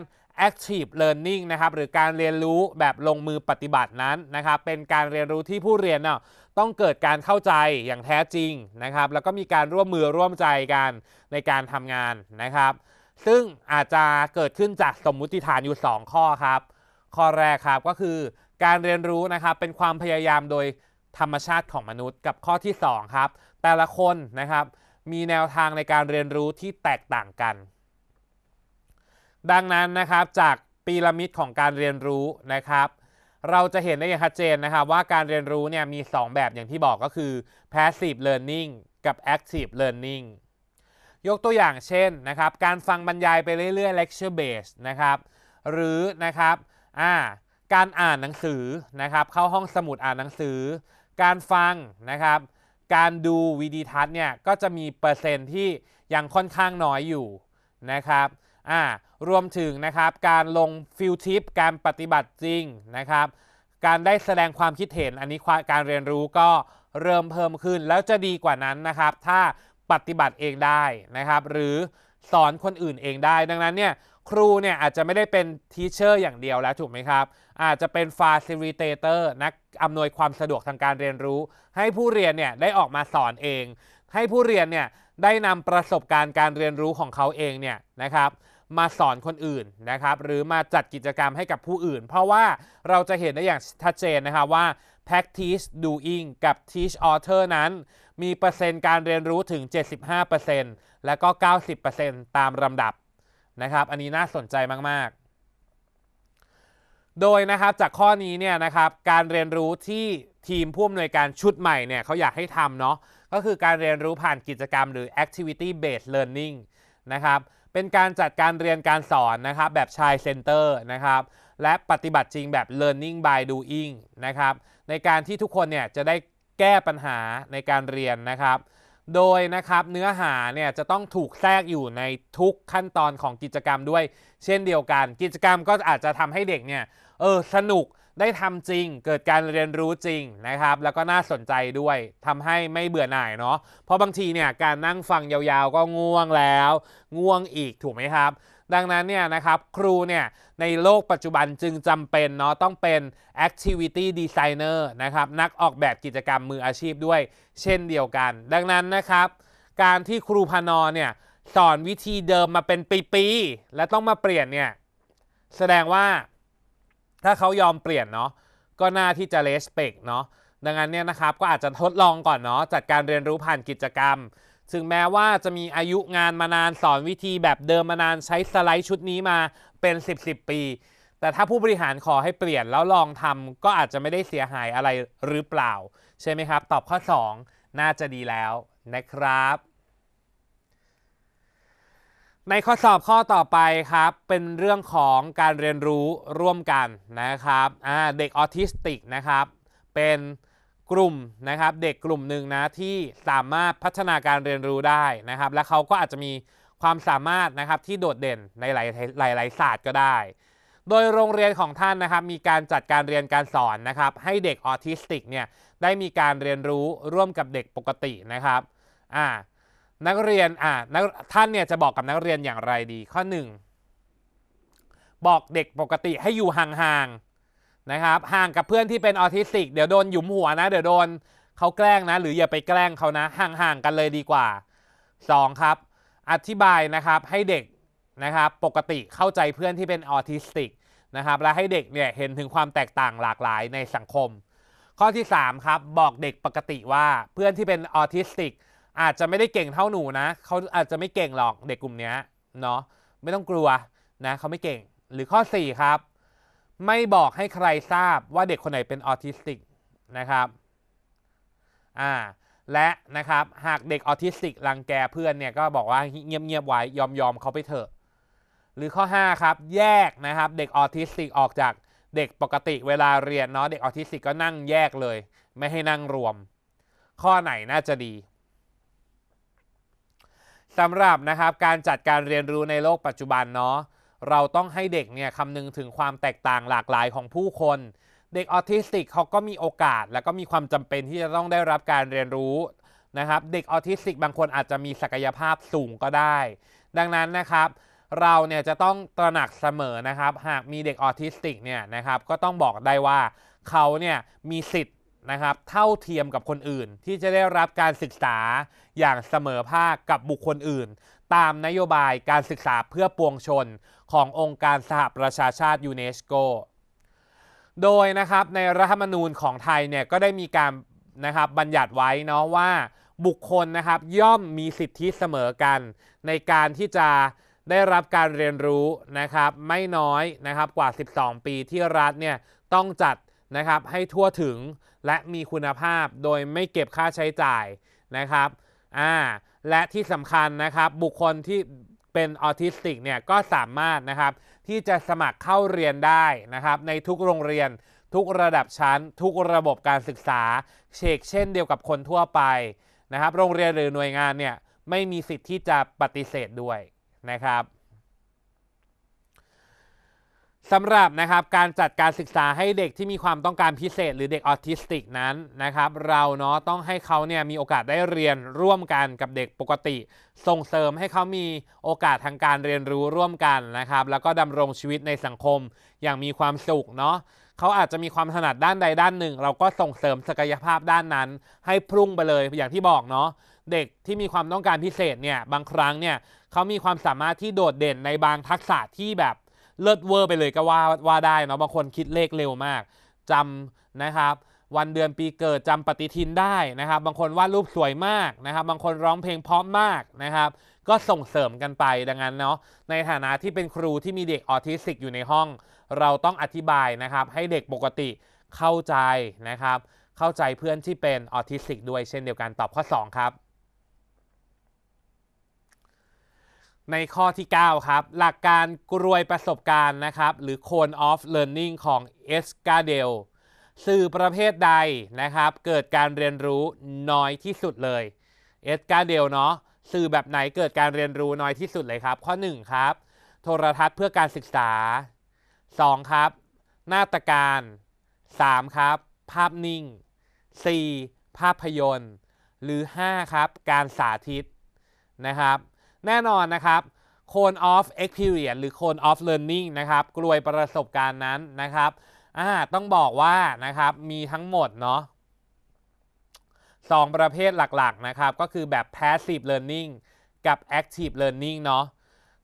active learning นะครับ หรือการเรียนรู้แบบลงมือปฏิบัตินั้นนะครับ เป็นการเรียนรู้ที่ผู้เรียนเนาะต้องเกิดการเข้าใจอย่างแท้จริงนะครับ แล้วก็มีการร่วมมือร่วมใจกันในการทำงานนะครับ ซึ่งอาจจะเกิดขึ้นจากสมมุติฐานอยู่ 2 ข้อครับ ข้อแรกครับก็คือการเรียนรู้นะครับ เป็นความพยายามโดยธรรมชาติของมนุษย์กับข้อที่ 2 ครับ แต่ละคนนะครับมีแนวทางในการเรียนรู้ที่แตกต่างกัน ดังนั้นนะครับจากพีระมิดของการเรียนรู้นะครับเราจะเห็นได้อย่างชัดเจนนะครับว่าการเรียนรู้เนี่ยมี 2 แบบอย่างที่บอกก็คือ passive learning กับ active learning ยกตัวอย่างเช่นนะครับการฟังบรรยายไปเรื่อย ๆ lecture based นะครับหรือนะครับการอ่านหนังสือนะครับเข้าห้องสมุดอ่านหนังสือ การฟังนะครับ การดูวิดีทัศน์เนี่ยก็จะมีเปอร์เซ็นที่ยังค่อนข้างน้อยอยู่นะครับอ่ารวมถึงนะครับการลงฟิลทิปการปฏิบัติจริงนะครับ การได้แสดงความคิดเห็นอันนี้การเรียนรู้ก็เริ่มเพิ่มขึ้นแล้วจะดีกว่านั้นนะครับ ถ้าปฏิบัติเองได้นะครับ หรือสอนคนอื่นเองได้ ดังนั้นเนี่ยครูเนี่ยอาจจะไม่ได้เป็นทีเชอร์อย่างเดียวแล้วถูกไหมครับ อาจจะเป็นฟาซิลิเตเตอร์นักอำนวยความสะดวกทางการเรียนรู้ ให้ผู้เรียนเนี่ยได้ออกมาสอนเอง ให้ผู้เรียนเนี่ยได้นำประสบการณ์การเรียนรู้ของเขาเองเนี่ยนะครับมาสอนคนอื่นนะครับ หรือมาจัดกิจกรรมให้กับผู้อื่น เพราะว่าเราจะเห็นได้อย่างชัดเจนนะครับว่า practice doing กับ teach author นั้น มีเปอร์เซ็นต์การเรียนรู้ถึง 75%และก็ 90%ตามลำดับนะครับ อันนี้น่าสนใจมาก ๆ โดยนะครับจากข้อนี้เนี่ยนะครับการเรียนรู้ที่ทีมผู้อำนวยการชุดใหม่เนี่ยเขาอยากให้ทำเนาะก็คือการเรียนรู้ผ่านกิจกรรมหรือ activity based learning นะครับเป็นการจัดการเรียนการสอนนะครับแบบชายเซ็นเตอร์นะครับและปฏิบัติจริงแบบ learning by doing นะครับในการที่ทุกคนเนี่ยจะได้แก้ปัญหาในการเรียนนะครับโดยนะครับเนื้อหาเนี่ยจะต้องถูกแทรกอยู่ในทุกขั้นตอนของกิจกรรมด้วย เช่นเดียวกัน กิจกรรมก็อาจจะทำให้เด็กเนี่ยเออสนุกได้ทำจริงเกิดการเรียนรู้จริงนะครับ แล้วก็น่าสนใจด้วยทำให้ไม่เบื่อหน่ายเนาะเพราะบางทีเนี่ยการนั่งฟังยาวๆก็ง่วงแล้ว ง่วงอีกถูกไหมครับ ดังนั้นเนี่ยนะครับครูเนี่ยในโลกปัจจุบันจึงจำเป็นเนาะต้องเป็น activity designer นะครับ นักออกแบบกิจกรรมมืออาชีพด้วย เช่นเดียวกัน ดังนั้นนะครับ การที่ครูพนอเนี่ยสอนวิธีเดิมมาเป็นปีๆและต้องมาเปลี่ยนเนี่ยแสดงว่าถ้าเขายอมเปลี่ยนเนาะก็น่าที่จะเลสเปกเนาะดังนั้นเนี่ยนะครับก็อาจจะทดลองก่อนเนาะจัดการเรียนรู้ผ่านกิจกรรม ถึงแม้ว่าจะมีอายุงานมานานสอนวิธีแบบเดิมมานานใช้สไลด์ชุดนี้มาเป็น 10บสปี แต่ถ้าผู้บริหารขอให้เปลี่ยนแล้วลองทำก็อาจจะไม่ได้เสียหายอะไรหรือเปล่า ใช่ไหมครับ ตอบข้อ 2 น่าจะดีแล้วนะครับในข้อสอบข้อต่อไปครับเป็นเรื่องของการเรียนรู้ร่วมกันนะครับเด็กออทิสติกนะครับเป็นกลุ่มนะครับ เด็กกลุ่มหนึ่งนะที่สามารถพัฒนาการเรียนรู้ได้นะครับ และเขาก็อาจจะมีความสามารถนะครับที่โดดเด่นในหลายหลายศาสตร์ก็ได้ โดยโรงเรียนของท่านนะครับ มีการจัดการเรียนการสอนนะครับ ให้เด็กออทิสติกเนี่ยได้มีการเรียนรู้ร่วมกับเด็กปกตินะครับอ่านักเรียนอ่าท่านเนี่ยจะบอกกับนักเรียนอย่างไรดี ข้อ 1 บอกเด็กปกติให้อยู่ห่างๆนะครับห่างกับเพื่อนที่เป็นออทิสติกเดี๋ยวโดนหยุมหัวนะเดี๋ยวโดนเขาแกล้งนะ หรืออย่าไปแกล้งเขานะห่างๆกันเลยดีกว่า 2 ครับ อธิบายนะครับให้เด็กนะครับปกติเข้าใจเพื่อนที่เป็นออทิสติกนะครับและให้เด็กเนี่ยเห็นถึงความแตกต่างหลากหลายในสังคม ข้อที่ 3 ครับ บอกเด็กปกติว่าเพื่อนที่เป็นออทิสติกอาจจะไม่ได้เก่งเท่าหนูนะเขาอาจจะไม่เก่งหรอกเด็กกลุ่มนี้เนาะไม่ต้องกลัวนะเขาไม่เก่งหรือข้อ 4 ครับ ไม่บอกให้ใครทราบว่าเด็กคนไหนเป็นออทิสติกนะครับอ่าและนะครับหากเด็กออทิสติกรังแกเพื่อนเนี่ยก็บอกว่าเงียบๆไว้ยอมยอมเขาไปเถอะ หรือข้อ 5 ครับ แยกนะครับ เด็กออทิสติกออกจากเด็กปกติเวลาเรียนเนาะเด็กออทิสติกก็นั่งแยกเลย ไม่ให้นั่งรวม ข้อไหนน่าจะดีสำหรับนะครับการจัดการเรียนรู้ในโลกปัจจุบันเนาะเราต้องให้เด็กเนี่ยคำนึงถึงความแตกต่างหลากหลายของผู้คน เด็กออทิสติกเขาก็มีโอกาสและก็มีความจำเป็นที่จะต้องได้รับการเรียนรู้นะครับ เด็กออทิสติก บางคนอาจจะมีศักยภาพสูงก็ได้ ดังนั้นนะครับ เราเนี่ยจะต้องตระหนักเสมอนะครับ หากมีเด็กออทิสติกเนี่ยนะครับก็ต้องบอกได้ว่าเขาเนี่ยมีสิทธินะครับ เท่าเทียมกับคนอื่นที่จะได้รับการศึกษาอย่างเสมอภาคกับบุคคลอื่น ตามนโยบายการศึกษาเพื่อปวงชนขององค์การสหประชาชาติยูเนสโกโดยนะครับในรัฐธรรมนูญของไทยเนี่ยก็ได้มีการนะครับบัญญัติไว้เนาะว่าบุคคลนะครับย่อมมีสิทธิเสมอกัน ในการที่จะได้รับการเรียนรู้นะครับไม่น้อยนะครับกว่า 12 ปีที่รัฐเนี่ยต้องจัดนะครับให้ทั่วถึงและมีคุณภาพโดยไม่เก็บค่าใช้จ่ายนะครับอ่าและที่สำคัญนะครับ บุคคลที่เป็นออทิสติกเนี่ยก็สามารถนะครับที่จะสมัครเข้าเรียนได้นะครับ ในทุกโรงเรียนทุกระดับชั้น ทุกระบบการศึกษาเชกเช่นเดียวกับคนทั่วไปนะครับ โรงเรียนหรือหน่วยงานเนี่ยไม่มีสิทธิ์ที่จะปฏิเสธด้วยนะครับสำหรับนะครับการจัดการศึกษาให้เด็กที่มีความต้องการพิเศษ หรือเด็กออทิสติกนั้นนะครับ เราเนาะต้องให้เขาเนี่ยมีโอกาสได้เรียนร่วมกันกับเด็กปกติ ส่งเสริมให้เขามีโอกาสทางการเรียนรู้ร่วมกันนะครับ แล้วก็ดำรงชีวิตในสังคมอย่างมีความสุขเนาะเขาอาจจะมีความถนัดด้านใดด้านหนึ่ง เราก็ส่งเสริมศักยภาพด้านนั้น ให้พุ่งไปเลยอย่างที่บอกเนาะเด็กที่มีความต้องการพิเศษเนี่ยบางครั้งเนี่ยเขามีความสามารถที่โดดเด่นในบางทักษะที่แบบเลิศเวอร์ไปเลยก็ว่าว่าได้เนาะบางคนคิดเลขเร็วมากจำนะครับ วันเดือนปีเกิดจำปฏิทินได้นะครับ บางคนวาดรูปสวยมากนะครับ บางคนร้องเพลงเพราะมากนะครับ ก็ส่งเสริมกันไปดังนั้นเนาะในฐานะที่เป็นครูที่มีเด็กออทิสติกอยู่ในห้องเราต้องอธิบายนะครับ ให้เด็กปกติเข้าใจนะครับ เข้าใจเพื่อนที่เป็นออทิสติกด้วยเช่นเดียวกันตอบข้อ 2 ครับในข้อที่ 9 ครับ หลักการกรวยประสบการณ์นะครับ หรือ cone of learning ของ e s c a d e l สื่อประเภทใดนะครับ เกิดการเรียนรู้น้อยที่สุดเลย e s c a d e l เนาะสื่อแบบไหนเกิดการเรียนรู้น้อยที่สุดเลยครับ ข้อ 1 ครับ โทรทัศน์เพื่อการศึกษา 2 ครับ นาฏการ 3 ครับ ภาพนิ่ง 4. ภาพยนตร์หรือ 5 ครับ การสาธิตนะครับแน่นอนนะครับ Cone of Experience หรือ Cone of Learning นะครับ กลวยประสบการณ์นั้นนะครับ ต้องบอกว่านะครับ มีทั้งหมดเนาะสองประเภทหลักๆนะครับ ก็คือแบบ passive learning กับ active learning เนาะ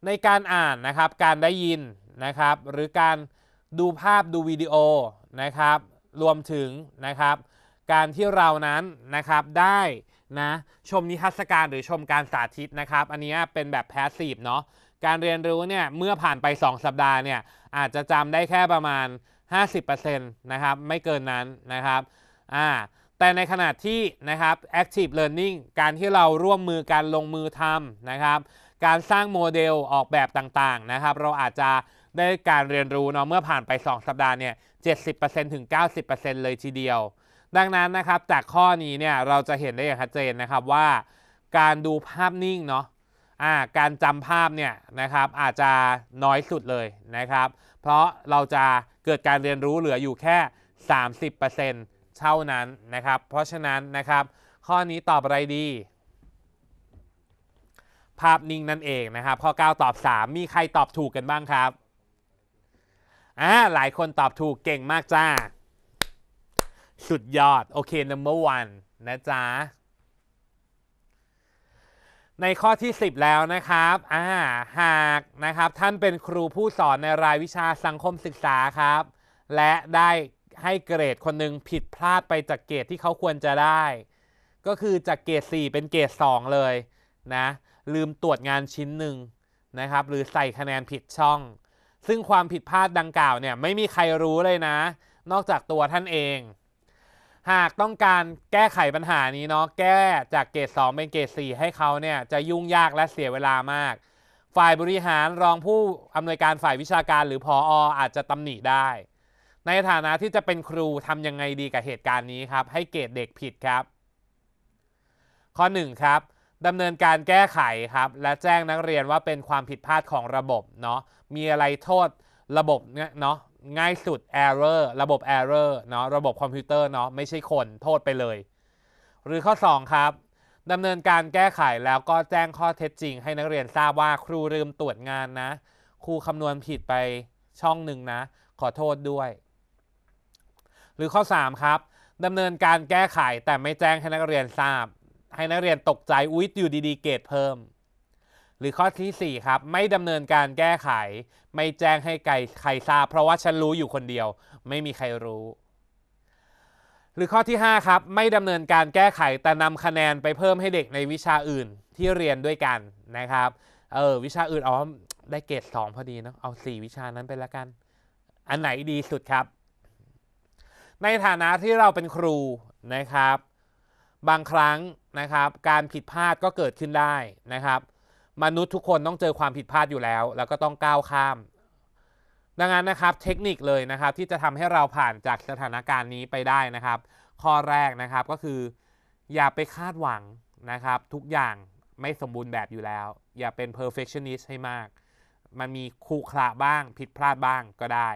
ในการอ่านนะครับ การได้ยินนะครับ หรือการดูภาพดูวิดีโอนะครับ รวมถึงนะครับ การที่เรานั้นนะครับ ได้นะชมนิทรรศการหรือชมการสาธิตนะครับ อันนี้เป็นแบบแพสซีฟเนาะการเรียนรู้เนี่ยเมื่อผ่านไป 2 สัปดาห์เนี่ยอาจจะจำได้แค่ประมาณ 50%นะครับไม่เกินนั้นนะครับอ่าแต่ในขณะที่นะครับ active learning การที่เราร่วมมือการลงมือทำนะครับ การสร้างโมเดลออกแบบต่างๆนะครับ เราอาจจะได้การเรียนรู้เนาะเมื่อผ่านไป 2 สัปดาห์เนี่ย70%ถึง 90%เลยทีเดียวดังนั้นนะครับจากข้อนี้เนี่ยเราจะเห็นได้อย่างชัดเจนนะครับว่า การดูภาพนิ่งเนาะะการจำภาพเนี่ยนะครับอาจจะน้อยสุดเลยนะครับเพราะเราจะเกิดการเรียนรู้เหลืออยู่แค่ 30%เท่านั้นนะครับเพราะฉะนั้นนะครับข้อนี้ตอบอะไรดี ภาพนิ่งนั่นเองนะครับข้อ9ตอบ 3 มีใครตอบถูกกันบ้างครับอ่าหลายคนตอบถูกเก่งมากจ้าสุดยอด โอเค number one นะจ๊ะ ในข้อที่ 10 แล้วนะครับอ่าหากนะครับ ท่านเป็นครูผู้สอนในรายวิชาสังคมศึกษาครับ และได้ให้เกรดคนหนึ่งผิดพลาดไปจากเกรดที่เขาควรจะได้ ก็คือจากเกรด4เป็นเกรด2เลยนะลืมตรวจงานชิ้นหนึ่งนะครับ หรือใส่คะแนนผิดช่อง ซึ่งความผิดพลาดดังกล่าวเนี่ยไม่มีใครรู้เลยนะ นอกจากตัวท่านเองหากต้องการแก้ไขปัญหานี้เนาะแก้จากเกรด2เป็นเกรด4ให้เขาเนี่ยจะยุ่งยากและเสียเวลามาก ฝ่ายบริหารรองผู้อำนวยการฝ่ายวิชาการ หรือพอออาจจะตำหนิได้ ในฐานะที่จะเป็นครูทำยังไงดีกับเหตุการณ์นี้ครับ ให้เกรดเด็กผิดครับ ข้อ1ครับดำเนินการแก้ไขครับ และแจ้งนักเรียนว่าเป็นความผิดพลาดของระบบเนาะมีอะไรโทษระบบเนี่ยเนาะง่ายสุด error ระบบ error เนาะ ระบบคอมพิวเตอร์ เนาะ ไม่ใช่คน โทษไปเลย หรือข้อ2ครับดำเนินการแก้ไขแล้วก็แจ้งข้อเท็จจริงให้นักเรียนทราบว่าครูลืมตรวจงานนะ ครูคำนวณผิดไปช่องหนึ่งนะ ขอโทษด้วย หรือข้อ3ครับดำเนินการแก้ไขแต่ไม่แจ้งให้นักเรียนทราบ ให้นักเรียนตกใจ อุ๊ย อยู่ดี ๆ เกรดเพิ่มหรือข้อที่4ครับ ไม่ดำเนินการแก้ไข ไม่แจ้งให้ใครใครทราบเพราะว่าฉันรู้อยู่คนเดียว ไม่มีใครรู้ หรือข้อที่ 5 ครับ ไม่ดำเนินการแก้ไข แต่นำคะแนนไปเพิ่มให้เด็กในวิชาอื่นที่เรียนด้วยกันนะครับเออวิชาอื่นเอาได้เกรด2พอดีเนาะเอา4วิชานั้นไปละกัน อันไหนดีสุดครับ ในฐานะที่เราเป็นครูนะครับ บางครั้งนะครับ การผิดพลาดก็เกิดขึ้นได้นะครับมนุษย์ทุกคนต้องเจอความผิดพลาดอยู่แล้ว แล้วก็ต้องก้าวข้าม ดังนั้นนะครับ เทคนิคเลยนะครับ ที่จะทำให้เราผ่านจากสถานการณ์นี้ไปได้นะครับ ข้อแรกนะครับก็คือ อย่าไปคาดหวังนะครับ ทุกอย่างไม่สมบูรณ์แบบอยู่แล้ว อย่าเป็น perfectionist ให้มาก มันมีคูขระบ้างผิดพลาดบ้างก็ได้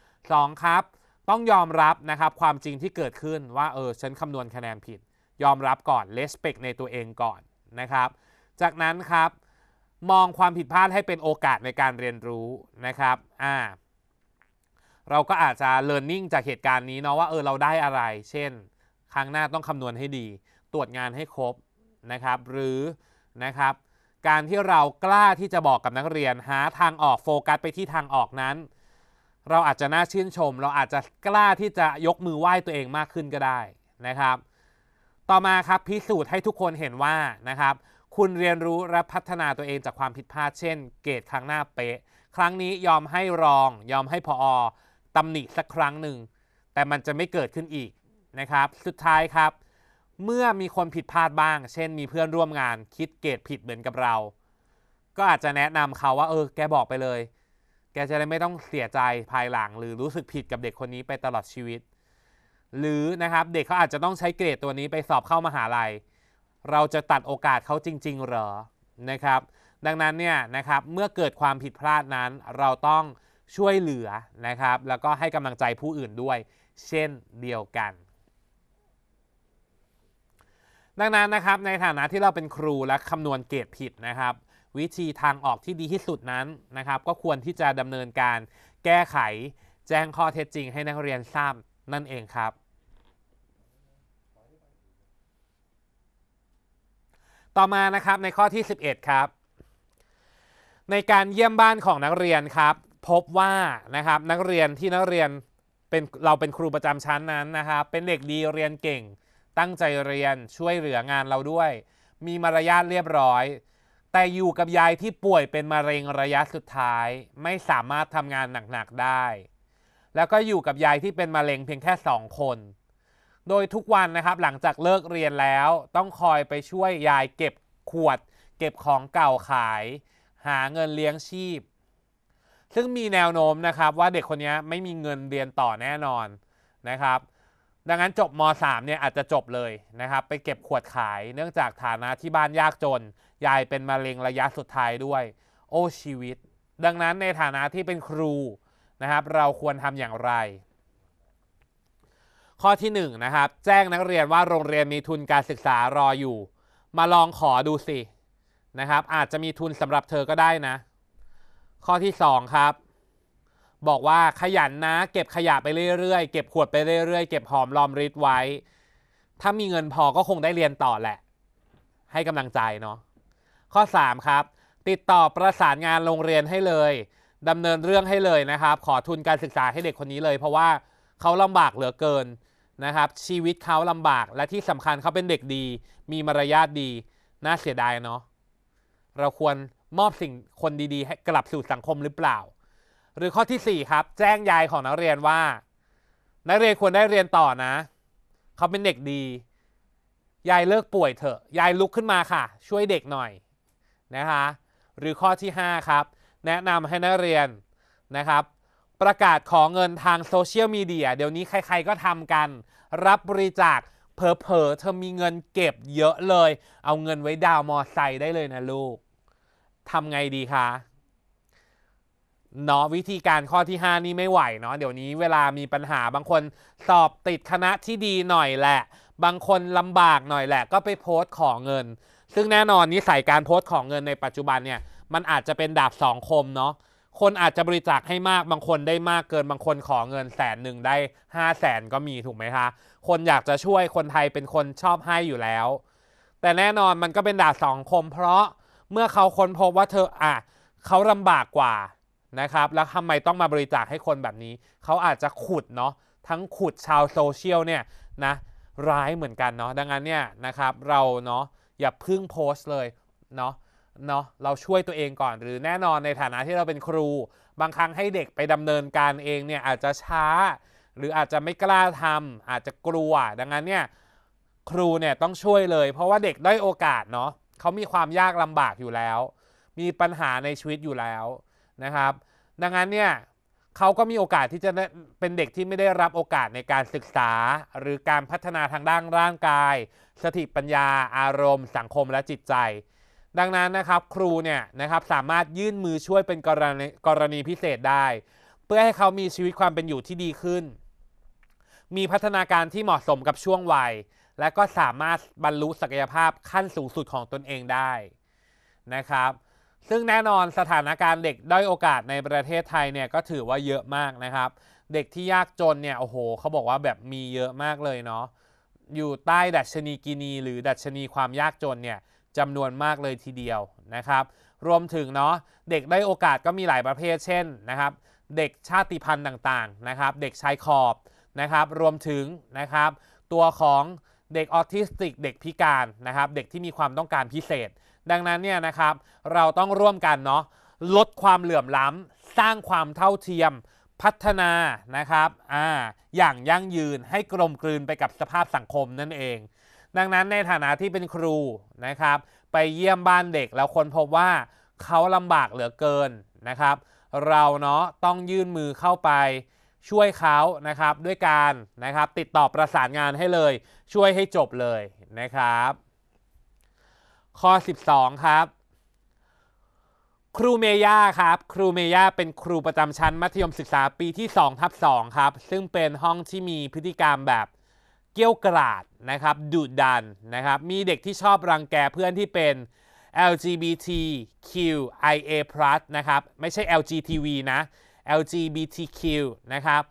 2. ครับต้องยอมรับนะครับความจริงที่เกิดขึ้นว่าเออฉันคำนวณคะแนนผิด ยอมรับก่อน respect ในตัวเองก่อนนะครับ จากนั้นครับมองความผิดพลาดให้เป็นโอกาสในการเรียนรู้นะครับ อ่า เราก็อาจจะเรียนรู้จากเหตุการณ์นี้เนาะว่าเออเราได้อะไร เช่น ครั้งหน้าต้องคำนวณให้ดี ตรวจงานให้ครบนะครับ หรือนะครับ การที่เรากล้าที่จะบอกกับนักเรียนหาทางออกโฟกัสไปที่ทางออกนั้น เราอาจจะน่าชื่นชม เราอาจจะกล้าที่จะยกมือไหว้ตัวเองมากขึ้นก็ได้นะครับ ต่อมาครับพิสูจน์ให้ทุกคนเห็นว่านะครับคุณเรียนรู้และพัฒนาตัวเองจากความผิดพลาดเช่นเกรดครั้งหน้าเป๊ะ ครั้งนี้ยอมให้รอง ยอมให้พออตำหนิสักครั้งหนึ่งแต่มันจะไม่เกิดขึ้นอีกนะครับ สุดท้ายครับ เมื่อมีคนผิดพลาดบ้าง เช่นมีเพื่อนร่วมงานคิดเกรดผิดเหมือนกับเรา ก็อาจจะแนะนำเขาว่าเออแกบอกไปเลย แกจะได้ไม่ต้องเสียใจภายหลัง หรือรู้สึกผิดกับเด็กคนนี้ไปตลอดชีวิต หรือนะครับเด็กเขาอาจจะต้องใช้เกรดตัวนี้ไปสอบเข้ามหาลัยเราจะตัดโอกาสเขาจริง ๆ เหรอ นะครับ ดังนั้นเนี่ยนะครับ เมื่อเกิดความผิดพลาดนั้น เราต้องช่วยเหลือนะครับ แล้วก็ให้กำลังใจผู้อื่นด้วย เช่นเดียวกัน ดังนั้นนะครับ ในฐานะที่เราเป็นครูและคำนวณเกรดผิดนะครับ วิธีทางออกที่ดีที่สุดนั้นนะครับ ก็ควรที่จะดำเนินการแก้ไขแจ้งข้อเท็จจริงให้นักเรียนทราบนั่นเองครับต่อมานะครับในข้อที่ 11 ครับ ในการเยี่ยมบ้านของนักเรียนครับ พบว่านะครับนักเรียนที่นักเรียนเป็นเราเป็นครูประจำชั้นนั้นนะครับเป็นเด็กดีเรียนเก่ง ตั้งใจเรียนช่วยเหลืองานเราด้วย มีมารยาทเรียบร้อย แต่อยู่กับยายที่ป่วยเป็น มะเร็งระยะสุดท้าย ไม่สามารถทำงานหนักๆได้ แล้วก็อยู่กับยายที่เป็นมะเร็งเพียงแค่สองคนโดยทุกวันนะครับหลังจากเลิกเรียนแล้วต้องคอยไปช่วยยายเก็บขวดเก็บของเก่าขาย หาเงินเลี้ยงชีพ ซึ่งมีแนวโน้มนะครับว่าเด็กคนนี้ไม่มีเงินเรียนต่อแน่นอนนะครับดังนั้นจบม .3 เนี่ยอาจจะจบเลยนะครับไปเก็บขวดขาย เนื่องจากฐานะที่บ้านยากจน ยายเป็นมะเร็งระยะสุดท้ายด้วย โอ้ชีวิต ดังนั้นในฐานะที่เป็นครูนะครับ เราควรทำอย่างไรข้อที่1นนะครับแจ้งนักเรียนว่าโรงเรียนมีทุนการศึกษารออยู่ มาลองขอดูสินะครับ อาจจะมีทุนสำหรับเธอก็ได้นะ ข้อที่2ครับ บอกว่าขยันนะ เก็บขยะไปเรื่อยๆเก็บขวดไปเรื่อยๆเก็บหอมรอมริดไว้ ถ้ามีเงินพอก็คงได้เรียนต่อแหละ ให้กำลังใจเนาะข้อ3ครับ ติดต่อประสานงานโรงเรียนให้เลยดำเนินเรื่องให้เลยนะครับ ขอทุนการศึกษาให้เด็กคนนี้เลยเพราะว่าเขาลำบากเหลือเกินนะครับชีวิตเขาลำบากและที่สำคัญเขาเป็นเด็กดี มีมารยาทดีน่าเสียดายเนาะเราควรมอบสิ่งคนดีๆ ให้กลับสู่สังคมหรือเปล่า หรือข้อที่ 4 ครับ แจ้งยายของนักเรียนว่านักเรียนควรได้เรียนต่อนะเขาเป็นเด็กดี ยายเลิกป่วยเถอะยายลุกขึ้นมาค่ะ ช่วยเด็กหน่อยนะคะ หรือข้อที่ 5 ครับ แนะนำให้นักเรียนนะครับประกาศของเงินทางโซเชียลมีเดียเดี๋ยวนี้ใคร ๆ ก็ทำกัน รับบริจาคเผลอๆ เธอมีเงินเก็บเยอะเลย เอาเงินไว้ดาวมอไซ์ได้เลยนะลูกทำไงดีคะเนาะวิธีการข้อที่ 5 นี่ไม่ไหวเนาะเดี๋ยวนี้เวลามีปัญหา บางคน สอบติดคณะที่ดีหน่อยแหละ บางคนลำบากหน่อยแหละก็ไปโพสต์ของเงิน ซึ่งแน่นอนนิสัยการโพสต์ของเงินในปัจจุบันเนี่ย มันอาจจะเป็นดาบสองคมเนาะคนอาจจะบริจาคให้มากบางคนได้มากเกินบางคนขอเงินแสนหนึ่งได้ห้าแสนก็มีถูกไหมคะ คนอยากจะช่วยคนไทยเป็นคนชอบให้อยู่แล้ว แต่แน่นอนมันก็เป็นดาบสองคม เพราะเมื่อเขาค้นพบว่าเธออ่ะเขาลำบากกว่านะครับ แล้วทำไมต้องมาบริจาคให้คนแบบนี้ เขาอาจจะขุดเนาะทั้งขุดชาวโซเชียลเนี่ยนะ ร้ายเหมือนกันเนาะดังนั้นเนี่ยนะครับ เราเนาะอย่าพึ่งโพสต์เลยเนาะเนาะเราช่วยตัวเองก่อนหรือแน่นอนในฐานะที่เราเป็นครู บางครั้งให้เด็กไปดำเนินการเองเนี่ยอาจจะช้า หรืออาจจะไม่กล้าทำอาจจะกลัว ดังนั้นเนี่ยครูเนี่ยต้องช่วยเลย เพราะว่าเด็กได้โอกาสเนาะเขามีความยากลำบากอยู่แล้ว มีปัญหาในชีวิตอยู่แล้วนะครับ ดังนั้นเนี่ยเขาก็มีโอกาสที่จะเป็นเด็กที่ไม่ได้รับโอกาสในการศึกษา หรือการพัฒนาทางด้านร่างกายสติปัญญา อารมณ์ สังคมและจิตใจดังนั้นนะครับครูเนี่ยนะครับสามารถยื่นมือช่วยเป็นกรณีกรณีพิเศษได้ เพื่อให้เขามีชีวิตความเป็นอยู่ที่ดีขึ้น มีพัฒนาการที่เหมาะสมกับช่วงวัย และก็สามารถบรรลุศักยภาพขั้นสูงสุดของตนเองได้นะครับซึ่งแน่นอนสถานการณ์เด็กด้อยโอกาสในประเทศไทยเนี่ยก็ถือว่าเยอะมากนะครับเด็กที่ยากจนเนี่ยโอ้โห เขาบอกว่าแบบมีเยอะมากเลยเนาะอยู่ใต้ดัชนีกินี หรือดัชนีความยากจนเนี่ยจำนวนมากเลยทีเดียวนะครับ รวมถึงเนาะ เด็กได้โอกาสก็มีหลายประเภท เช่นนะครับเด็กชาติพันธุ์ต่างๆนะครับ เด็กชายขอบนะครับ รวมถึงนะครับ ตัวของเด็กออทิสติก เด็กพิการนะครับ เด็กที่มีความต้องการพิเศษ ดังนั้นเนี่ยนะครับเราต้องร่วมกันเนาะลดความเหลื่อมล้ำสร้างความเท่าเทียม พัฒนานะครับอ่าอย่างยั่งยืนให้กลมกลืนไปกับสภาพสังคมนั่นเองดังนั้นในฐานะที่เป็นครูนะครับ ไปเยี่ยมบ้านเด็ก แล้วคนพบว่าเขาลำบากเหลือเกินนะครับ เราเนาะต้องยื่นมือเข้าไปช่วยเขานะครับด้วยการนะครับ ติดต่อประสานงานให้เลยช่วยให้จบเลยนะครับ ข้อ 12 ครับ ครูเมย่าครับ ครูเมย่าเป็นครูประจำชั้นมัธยมศึกษาปีที่ 2 ทับ2ครับ ซึ่งเป็นห้องที่มีพฤติกรรมแบบเกี้ยวกราดนะครับดุดันนะครับมีเด็กที่ชอบรังแกเพื่อนที่เป็น LGBTQIA+ นะครับไม่ใช่ LGTV นะ LGBTQ นะครับ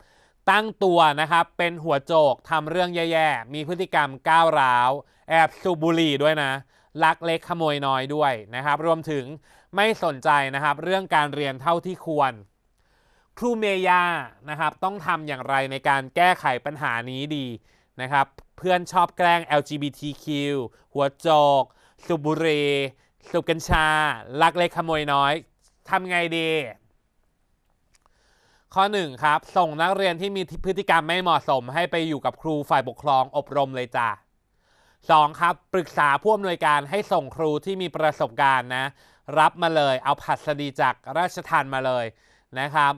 ตั้งตัวนะครับเป็นหัวโจกทำเรื่องแย่ๆ มีพฤติกรรมก้าวร้าวแอบสูบบุหรี่ด้วยนะ ลักเล็กขโมยน้อยด้วยนะครับรวมถึงไม่สนใจนะครับเรื่องการเรียนเท่าที่ควร ครูเมยานะครับต้องทำอย่างไรในการแก้ไขปัญหานี้ดีนะครับเพื่อนชอบแกล้ง LGBTQ หัวโจกสุบุรีสุกัญชา ลักเล็กขโมยน้อย ทำไงดี ข้อ 1 ครับ ส่งนักเรียนที่มีพฤติกรรมไม่เหมาะสมให้ไปอยู่กับครูฝ่ายปกครองอบรมเลยจ้ะ 2. ครับปรึกษาผู้อำนวยการให้ส่งครูที่มีประสบการณ์นะ รับมาเลยเอาผัดสดีจากราชทานมาเลยนะครับ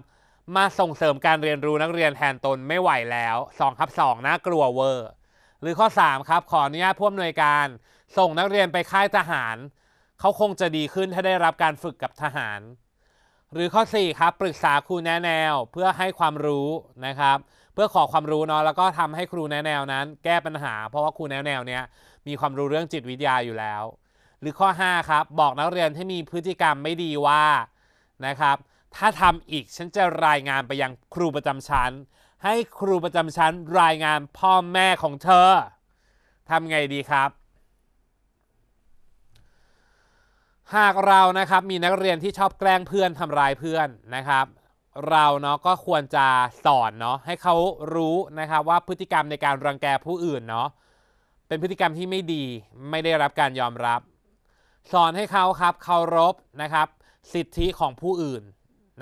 มาส่งเสริมการเรียนรู้นักเรียนแทนตนไม่ไหวแล้ว2รับ2น่ากลัวเวอร์หรือข้อ 3 ครับ ขออนุญาตผู้อำนวยการส่งนักเรียนไปค่ายทหารเขาคงจะดีขึ้นถ้าได้รับการฝึกกับทหาร หรือข้อ4ครับ ปรึกษาครูแนะแนวเพื่อให้ความรู้นะครับ เพื่อขอความรู้เนาะแล้วก็ทำให้ครูแนะแนวนั้น แก้ปัญหา เพราะว่าครูแนะแนวเนี้ยมีความรู้เรื่องจิตวิทยาอยู่แล้ว หรือข้อ 5 ครับ บอกนักเรียนให้มีพฤติกรรมไม่ดีว่านะครับถ้าทำอีกฉันจะรายงานไปยังครูประจำชั้น ให้ครูประจำชั้นรายงานพ่อแม่ของเธอทำไงดีครับ หากเรานะครับมีนักเรียนที่ชอบแกล้งเพื่อนทำร้ายเพื่อนนะครับ เราเนาะก็ควรจะสอนเนาะให้เขารู้นะครับว่าพฤติกรรมในการรังแกผู้อื่นเนาะเป็นพฤติกรรมที่ไม่ดีไม่ได้รับการยอมรับ สอนให้เขาครับเคารพนะครับสิทธิของผู้อื่น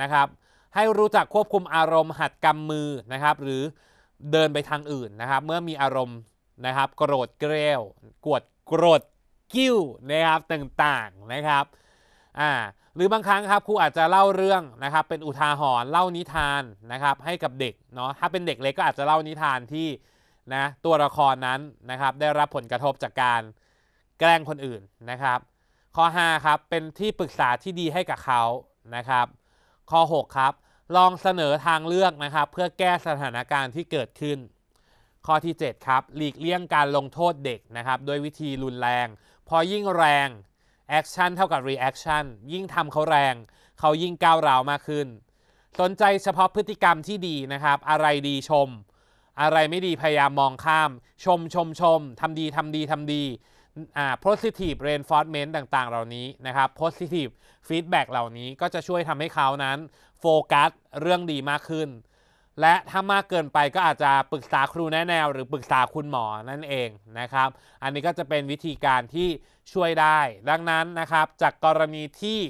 นะครับ ให้รู้จักควบคุมอารมณ์หัดกำมือนะครับ หรือเดินไปทางอื่นนะครับ เมื่อมีอารมณ์นะครับ โกรธ เกลียวกวดโกรธ กิ้วนะครับต่าง ๆนะครับอ่าหรือบางครั้งครับครูอาจจะเล่าเรื่องนะครับ เป็นอุทาหรณ์เล่านิทานนะครับ ให้กับเด็กเนาะ ถ้าเป็นเด็กเล็กก็อาจจะเล่านิทานที่นะ ตัวละครนั้นนะครับ ได้รับผลกระทบจากการแกล้งคนอื่นนะครับ ข้อ 5 ครับเป็นที่ปรึกษาที่ดีให้กับเขานะครับข้อ6 ครับ ลองเสนอทางเลือกนะครับเพื่อแก้สถานการณ์ที่เกิดขึ้น ข้อที่7ครับ หลีกเลี่ยงการลงโทษเด็กนะครับด้วยวิธีรุนแรง พอยิ่งแรงแอคชั่นเท่ากับรีแอคชั่นยิ่งทำเขาแรง เขายิ่งก้าวร้าวมากขึ้น สนใจเฉพาะพฤติกรรมที่ดีนะครับอะไรดีชม อะไรไม่ดีพยายามมองข้าม ชมชมชมทำดีทำดีทำดีอ่า positive reinforcement ต่างๆ เหล่านี้นะครับ positive ฟีดแบ็กเหล่านี้ก็จะช่วยทำให้เขานั้น โฟกัสเรื่องดีมากขึ้น และถ้ามากเกินไปก็อาจจะปรึกษาครูแนะแนว หรือปรึกษาคุณหมอนั่นเองนะครับ อันนี้ก็จะเป็นวิธีการที่ช่วยได้ ดังนั้นนะครับ จากกรณีที่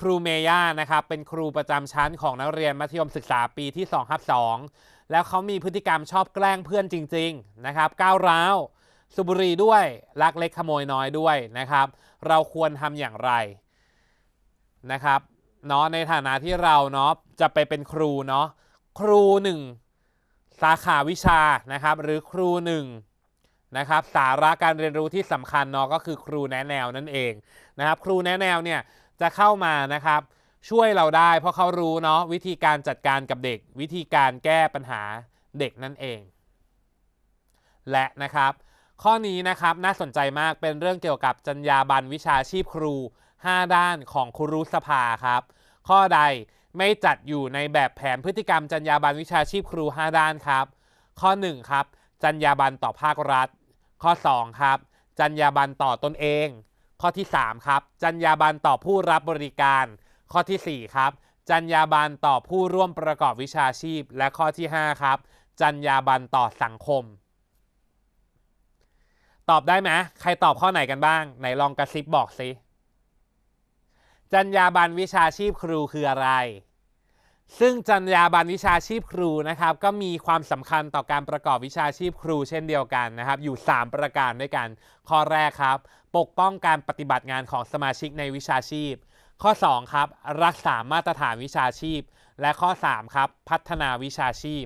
ครูเมย่านะครับเป็นครูประจำชั้นของนักเรียนมัธยมศึกษาปีที่2อรับสแล้วเขามีพฤติกรรมชอบแกล้งเพื่อนจริง ๆนะครับก้าวร้าวสุบุรีด้วยลักเล็กขโมยน้อยด้วยนะครับเราควรทำอย่างไรนะครับเนาะในฐานะที่เราเนาะจะไปเป็นครูเนาะครูหนึ่งสาขาวิชานะครับ หรือครูหนึ่งนะครับสาระการเรียนรู้ที่สำคัญเนาะก็คือครูแนะแนวนั่นเองนะครับ ครูแนะแนวเนี่ยจะเข้ามานะครับ ช่วยเราได้เพราะเขารู้เนาะวิธีการจัดการกับเด็ก วิธีการแก้ปัญหาเด็กนั่นเอง และนะครับข้อนี้นะครับน่าสนใจมากเป็นเรื่องเกี่ยวกับจรรยาบรรณวิชาชีพครู 5 ด้านของครูสภาครับ ข้อใดไม่จัดอยู่ในแบบแผนพฤติกรรม จรรยาบรรณวิชาชีพครู 5 ด้านครับ ข้อ1ครับจรรยาบรรณต่อภาครัฐ ข้อ 2 ครับ จรรยาบรรณต่อตนเอง ข้อที่ 3 ครับ จรรยาบรรณต่อผู้รับบริการ ข้อที่ 4 ครับ จรรยาบรรณต่อผู้ร่วมประกอบวิชาชีพ และข้อที่ 5 ครับ จรรยาบรรณต่อสังคมตอบได้ไหม ใครตอบข้อไหนกันบ้างไหนลองกระซิบบอกสิจัญญาบันวิชาชีพครูคืออะไร ซึ่งจัญญาบันวิชาชีพครูนะครับ ก็มีความสำคัญต่อการประกอบวิชาชีพครูเช่นเดียวกันนะครับ อยู่ 3 ประการด้วยกัน ข้อแรกครับ ปกป้องการปฏิบัติงานของสมาชิกในวิชาชีพ ข้อ 2 ครับ รักษามาตรฐานวิชาชีพ และข้อ 3 ครับ พัฒนาวิชาชีพ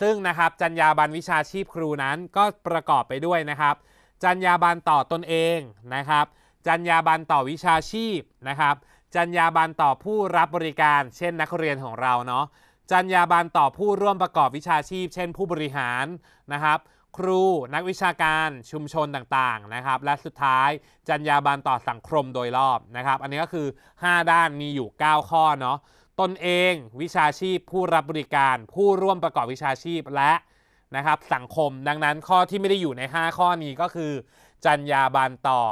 ซึ่งนะครับจัญญาบันวิชาชีพครูนั้นก็ประกอบไปด้วยนะครับจัญญาบันต่อตนเองนะครับจัญญาบันต่อวิชาชีพนะครับจัญญาบันต่อผู้รับบริการ เช่นนักเรียนของเราเนาะจัญญาบันต่อผู้ร่วมประกอบวิชาชีพ เช่น ผู้บริหารนะครับ ครู นักวิชาการ ชุมชนต่างๆนะครับ และสุดท้ายจัญญาบันต่อสังคมโดยรอบนะครับ อันนี้ก็คือ 5 ด้านมีอยู่ 9 ข้อเนาะ ตนเอง วิชาชีพ ผู้รับบริการ ผู้ร่วมประกอบวิชาชีพ และนะครับสังคมดังนั้นข้อที่ไม่ได้อยู่ใน 5 ข้อนี้ก็คือ จรรยาบรรณต่อ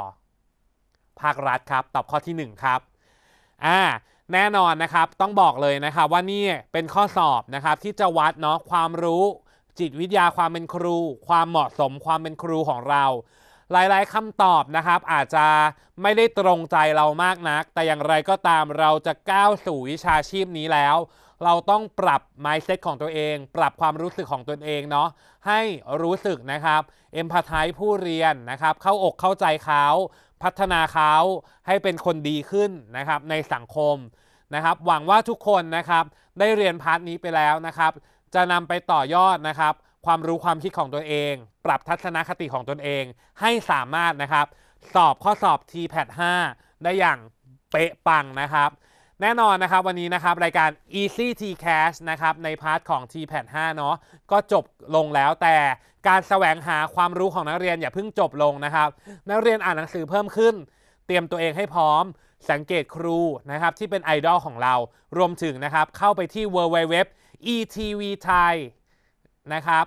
ภาครัฐครับ ตอบข้อที่1ครับอ่าแน่นอนนะครับต้องบอกเลยนะครับ ว่านี่เป็นข้อสอบนะครับ ที่จะวัดเนาะความรู้ จิตวิทยาความเป็นครู ความเหมาะสมความเป็นครูของเรา หลายๆคำตอบนะครับ อาจจะไม่ได้ตรงใจเรามากนัก แต่อย่างไรก็ตามเราจะก้าวสู่วิชาชีพนี้แล้วเราต้องปรับ mindset ของตัวเอง ปรับความรู้สึกของตัวเองเนาะให้รู้สึกนะครับ empathize ผู้เรียนนะครับเข้าอกเข้าใจเขาพัฒนาเขาให้เป็นคนดีขึ้นนะครับในสังคมนะครับ หวังว่าทุกคนนะครับ ได้เรียนพาร์ทนี้ไปแล้วนะครับ จะนำไปต่อยอดนะครับ ความรู้ความคิดของตัวเอง ปรับทัศนคติของตนเอง ให้สามารถนะครับสอบข้อสอบ t p a t 5ได้อย่างเป๊ะปังนะครับแน่นอนนะครับวันนี้นะครับรายการ Easy T Cash นะครับในพาร์ทของ t p a d 5เนาะก็จบลงแล้วแต่การแสวงหาความรู้ของนักเรียนอย่าเพิ่งจบลงนะครับ นักเรียนอ่านหนังสือเพิ่มขึ้น เตรียมตัวเองให้พร้อม สังเกตครูนะครับที่เป็นไอดอลของเรารวมถึงนะครับเข้าไปที่ www etv thai นะครับ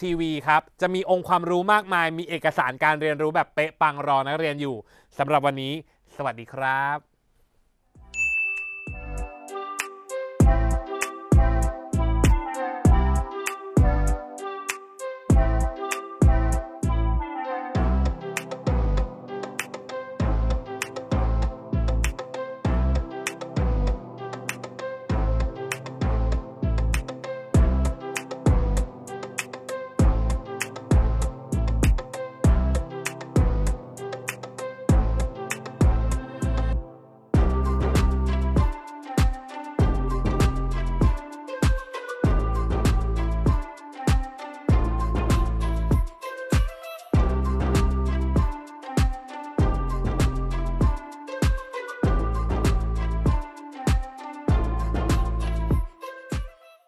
.tv ครับจะมีองค์ความรู้มากมาย มีเอกสารการเรียนรู้แบบเป๊ะปังรอนักเรียนอยู่สำหรับวันนี้สวัสดีครับ